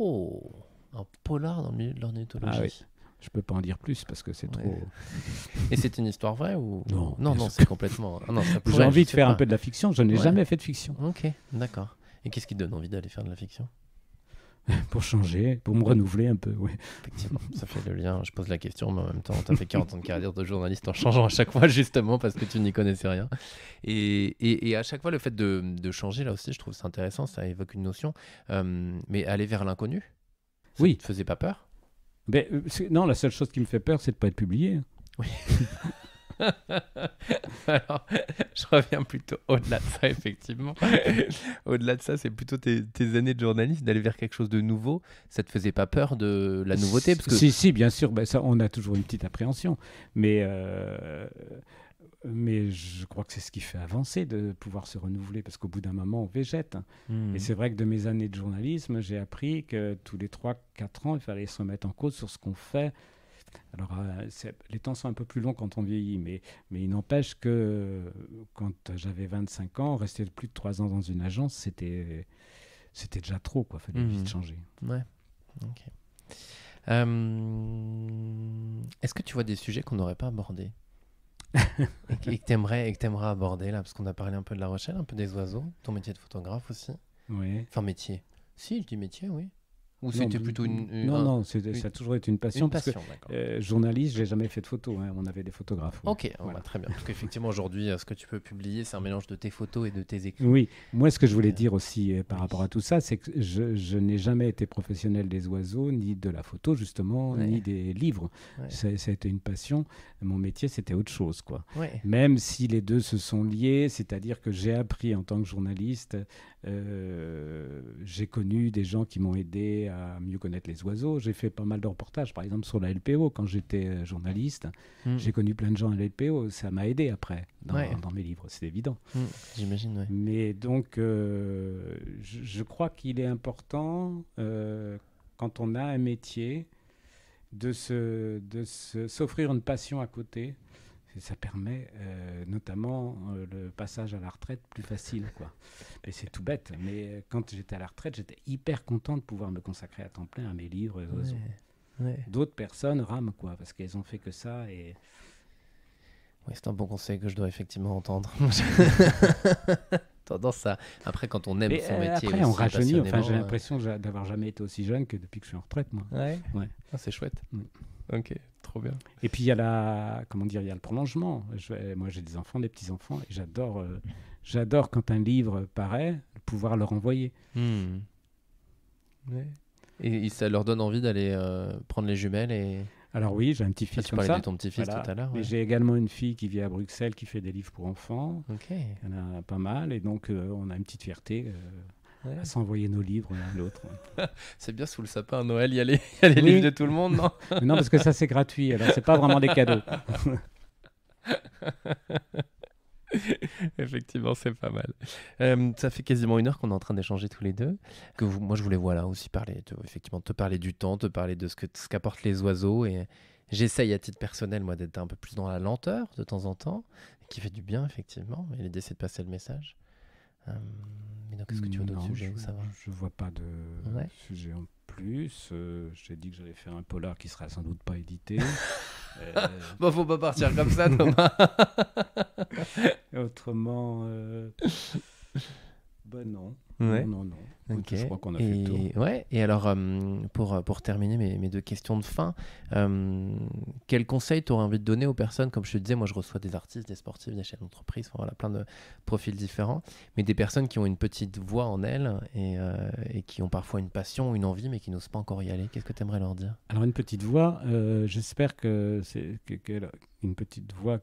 Oh un polar dans le milieu de l'ornithologie. Ah oui. Je peux pas en dire plus parce que c'est trop. Et c'est une histoire vraie ou non Non, c'est complètement. Ah, J'ai envie de faire un peu de la fiction. Je n'ai jamais fait de fiction. Ok, d'accord. Et qu'est-ce qui te donne envie d'aller faire de la fiction Pour changer, pour me renouveler un peu, oui. Effectivement, ça fait le lien. Je pose la question, mais en même temps, tu as fait 40 ans de carrière de journaliste en changeant à chaque fois, justement, parce que tu n'y connaissais rien. Et, et, et, à chaque fois, le fait de, changer, là aussi, je trouve c'est intéressant. Ça évoque une notion. Euh, mais aller vers l'inconnu, ça oui. ne te faisait pas peur ben, euh, Non, la seule chose qui me fait peur, c'est de ne pas être publié. Oui. Alors, je reviens plutôt au-delà de ça, effectivement. au-delà de ça, c'est plutôt tes, années de journaliste, d'aller vers quelque chose de nouveau. Ça te faisait pas peur de la nouveauté parce que... Si, si, bien sûr. Ben, ça, on a toujours une petite appréhension. Mais euh, mais je crois que c'est ce qui fait avancer de pouvoir se renouveler, parce qu'au bout d'un moment, on végète. Hein. Hmm. Et c'est vrai que de mes années de journalisme, j'ai appris que tous les 3-4 ans, il fallait se remettre en cause sur ce qu'on fait. Alors, euh, les temps sont un peu plus longs quand on vieillit, mais, mais il n'empêche que quand j'avais 25 ans, rester plus de 3 ans dans une agence, c'était c'était déjà trop, quoi. Fallait hmm. vite changer. Ouais. Ok. Euh, est-ce que tu vois des sujets qu'on n'aurait pas abordés et, que t'aimerais, et aborder là, parce qu'on a parlé un peu de La Rochelle, un peu des oiseaux, ton métier de photographe aussi. Oui. Enfin métier. Si, je dis métier, oui. Ou c'était plutôt une. non, non, ça a toujours été une passion. parce que, euh, journaliste, j'ai jamais fait de photos. Hein. on avait des photographes. Ok, bah, très bien. Parce qu'effectivement, aujourd'hui, euh, ce que tu peux publier, c'est un mélange de tes photos et de tes écrits. Oui, moi, ce que je voulais euh, dire aussi euh, par rapport à tout ça, c'est que je, n'ai jamais été professionnel des oiseaux, ni de la photo, justement, ni des livres. Ça, a été une passion. Mon métier, c'était autre chose, quoi. Même si les deux se sont liés, c'est-à-dire que j'ai appris en tant que journaliste, j'ai connu des gens qui m'ont aidé à mieux connaître les oiseaux. J'ai fait pas mal de reportages, par exemple sur la LPO, quand j'étais euh, journaliste. Hmm. J'ai connu plein de gens à la LPO. Ça m'a aidé après dans, mes livres, c'est évident. Hmm, j'imagine, oui. Mais donc, euh, je, crois qu'il est important, euh, quand on a un métier, de s'offrir se, de se, une passion à côté ça permet euh, notamment euh, le passage à la retraite plus facile. Quoi. Et c'est tout bête. Mais quand j'étais à la retraite, j'étais hyper content de pouvoir me consacrer à temps plein à mes livres, D'autres personnes rament, quoi, parce qu'elles ont fait que ça. Et... c'est un bon conseil que je dois effectivement entendre. tendance à. Après, quand on aime son euh, métier. Après, on rajeunit. j'ai l'impression d'avoir jamais été aussi jeune que depuis que je suis en retraite, ah, c'est chouette. Ok, et puis il y a la, comment dire, il y a le prolongement. moi, j'ai des enfants, des petits enfants, et j'adore, euh, j'adore quand un livre paraît, pouvoir le renvoyer. Hmm. Et, ça leur donne envie d'aller euh, prendre les jumelles et. Alors oui, j'ai un petit fils ah, ça. tu parlais de ton petit fils tout à l'heure. J'ai également une fille qui vit à Bruxelles qui fait des livres pour enfants. Ok. en a pas mal et donc euh, on a une petite fierté à s'envoyer nos livres l'un l'autre. c'est bien sous le sapin à Noël, il y a les, livres de tout le monde, non Non, parce que ça c'est gratuit, alors c'est pas vraiment des cadeaux. Effectivement, c'est pas mal. Euh, ça fait quasiment une heure qu'on est en train d'échanger tous les deux. Que vous, moi, je voulais voilà aussi parler, de, effectivement, te parler du temps, te parler de ce que ce qu'apportent les oiseaux. Et j'essaye à titre personnel, moi, d'être un peu plus dans la lenteur de temps en temps, qui fait du bien, effectivement, et d'essayer de passer le message mais euh, donc, est-ce que tu as d'autres sujets je, ça va Je vois pas de sujet en plus. Euh, J'ai dit que j'allais faire un polar qui sera sans doute pas édité. Euh, bon, faut pas partir comme ça, Thomas. Autrement, euh... Ben non. Ouais. Non, non, Je crois qu'on a et, fait le et alors, euh, pour, euh, pour terminer mes, mes, deux questions de fin, euh, quel conseil tu aurais envie de donner aux personnes Comme je te disais, moi je reçois des artistes, des sportifs, des chefs d'entreprise, voilà, plein de profils différents, mais des personnes qui ont une petite voix en elles et, et qui ont parfois une passion, une envie, mais qui n'osent pas encore y aller. Qu'est-ce que tu aimerais leur dire Alors, une petite voix, j'espère que c'est. Que, une petite voix.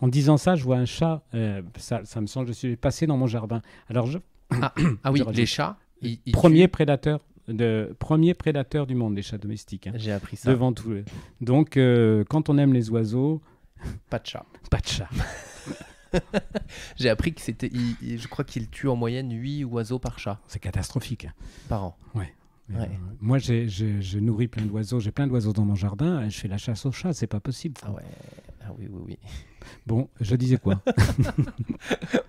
En, disant ça, je vois un chat, ça, ça me semble, je suis passé dans mon jardin. Alors, je, ah, ah, oui, les chats. premier prédateur de premier prédateur du monde, les chats domestiques. Hein. J'ai appris ça. Devant tout. Le... Donc, euh, quand on aime les oiseaux, pas de chat. Pas de chat. J'ai appris que c'était, je crois qu'il tue en moyenne 8 oiseaux par chat. C'est catastrophique. Par an. Ouais. Euh, moi, je nourris plein d'oiseaux. J'ai plein d'oiseaux dans mon jardin. je fais la chasse aux chats. C'est pas possible. Ah ouais. Ah oui, oui, oui. Bon, je disais quoi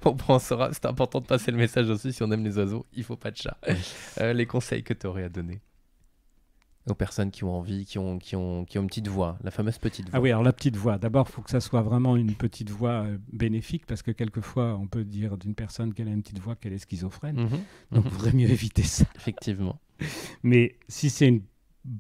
Bon, on saura. C'est important de passer le message aussi. Si on aime les oiseaux, il faut pas de chat. Euh, les conseils que tu aurais à donner aux personnes qui ont envie, qui ont, qui, ont, qui ont une petite voix, la fameuse petite ah voix. Ah oui, alors la petite voix. D'abord, il faut que ça soit vraiment une petite voix euh, bénéfique, parce que quelquefois, on peut dire d'une personne qu'elle a une petite voix qu'elle est schizophrène. On mhm. Donc, mhm. mieux éviter ça. Effectivement. Mais si c'est une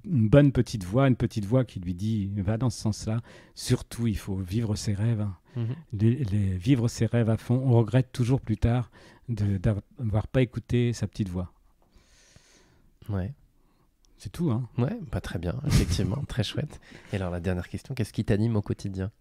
une bonne petite voix, une petite voix qui lui dit va dans ce sens-là. Surtout, il faut vivre ses rêves, mhm. les, vivre ses rêves à fond. On regrette toujours plus tard d'avoir pas écouté sa petite voix. Ouais. C'est tout, hein Ouais, pas bah, très bien, effectivement, très chouette. Et alors la dernière question, qu'est-ce qui t'anime au quotidien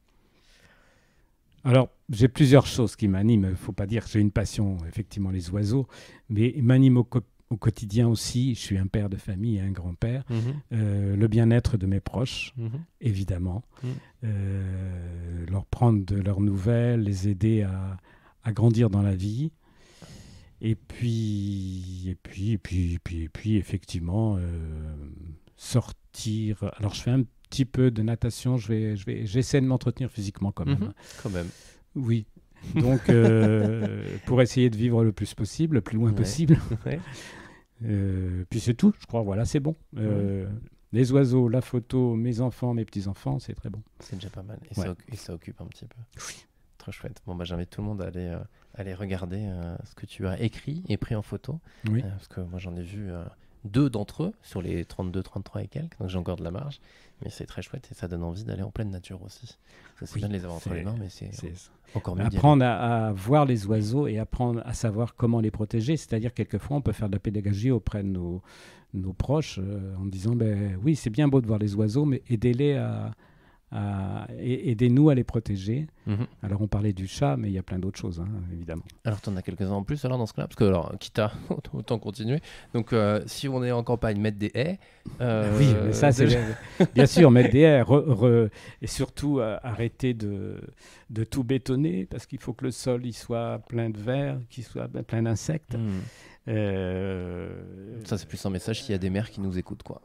alors, j'ai plusieurs choses qui m'animent. faut pas dire que j'ai une passion, effectivement, les oiseaux, mais m'anime au, au quotidien aussi, je suis un père de famille et un grand-père, mhm. euh, le bien-être de mes proches, mhm. évidemment, mhm. Euh, leur prendre de leurs nouvelles, les aider à, grandir dans la vie. Et puis, et puis, et puis, et puis, effectivement, euh, sortir. Alors, je fais un petit peu de natation, je vais, je vais, j'essaie de m'entretenir physiquement quand même. Quand même. Oui, donc, pour essayer de vivre le plus possible, le plus loin possible. Euh, puis c'est tout, je crois. Voilà, c'est bon. Euh, les oiseaux, la photo, mes enfants, mes petits-enfants, c'est très bon. C'est déjà pas mal. Et, ça, occupe un petit peu. Oui. Trop chouette. Bon, bah, j'invite tout le monde à aller, euh, regarder ce que tu as écrit et pris en photo. parce que moi, j'en ai vu deux d'entre eux sur les 32, 33 et quelques. Donc j'ai encore de la marge. Mais c'est très chouette et ça donne envie d'aller en pleine nature aussi. Ça, c'est bien les avoir entre mais c'est encore mieux. Apprendre à, voir les oiseaux et apprendre à savoir comment les protéger. C'est-à-dire, quelquefois, on peut faire de la pédagogie auprès de nos, proches euh, en disant ben, Oui, c'est bien beau de voir les oiseaux, mais aidez-les à Aider euh, aidez-nous à les protéger. Mhm. Alors, on parlait du chat, mais il y a plein d'autres choses, hein, évidemment. Alors, tu en as quelques-uns en plus, alors, dans ce cas-là Parce que, alors, quitte à autant continuer. Donc, euh, si on est en campagne, mettre des haies. Euh, ah oui, ça, c'est. Bien sûr, mettre des haies. et surtout, arrêter de, de tout bétonner, parce qu'il faut que le sol il soit plein de verre, qu'il soit ben, plein d'insectes. Hmm. Euh, Ça, c'est plus un message s'il y a des mères qui nous écoutent, quoi.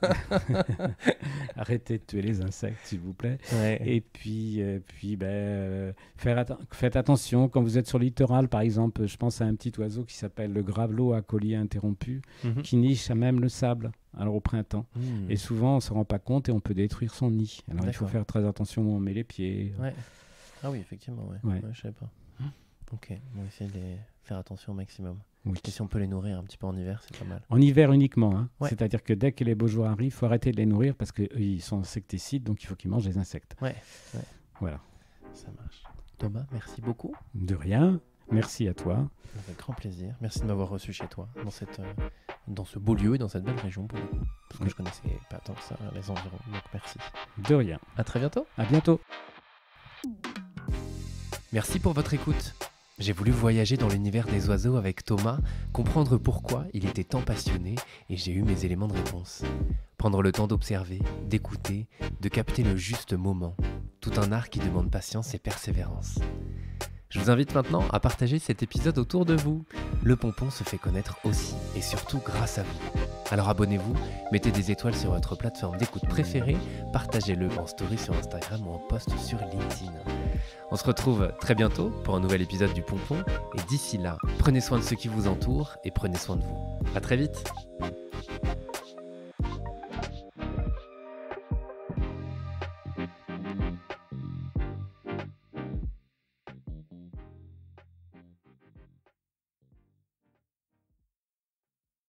Arrêtez de tuer les insectes, s'il vous plaît. Et puis, euh, puis ben, euh, faites attention quand vous êtes sur le littoral, par exemple. Je pense à un petit oiseau qui s'appelle le gravelot à collier interrompu, mhm. qui niche à même le sable. Alors au printemps. Hmm. Et souvent, on ne se rend pas compte et on peut détruire son nid. Alors il faut faire très attention où on met les pieds. Ah oui, effectivement, ouais. ne ouais je sais pas. Ok, on essayer de faire attention au maximum. Et si on peut les nourrir un petit peu en hiver, c'est pas mal. En hiver uniquement. Hein. C'est-à-dire que dès que les beaux jours arrivent, il faut arrêter de les nourrir parce qu'ils sont insecticides, donc il faut qu'ils mangent les insectes. Ouais, Voilà. Ça marche. Thomas, merci beaucoup. De rien. Merci à toi. Avec grand plaisir. Merci de m'avoir reçu chez toi, dans, cette, euh, dans ce beau lieu et dans cette belle région pour que je connaissais pas tant que ça les environs. Donc merci. De rien. À très bientôt. À bientôt. Merci pour votre écoute. J'ai voulu voyager dans l'univers des oiseaux avec Thomas, comprendre pourquoi il était tant passionné et j'ai eu mes éléments de réponse. Prendre le temps d'observer, d'écouter, de capter le juste moment. Tout un art qui demande patience et persévérance. Je vous invite maintenant à partager cet épisode autour de vous. Le pompon se fait connaître aussi et surtout grâce à vous. Alors abonnez-vous, mettez des étoiles sur votre plateforme d'écoute préférée, partagez-le en story sur Instagram ou en post sur LinkedIn. On se retrouve très bientôt pour un nouvel épisode du Pompon et d'ici là, prenez soin de ceux qui vous entourent et prenez soin de vous. À très vite.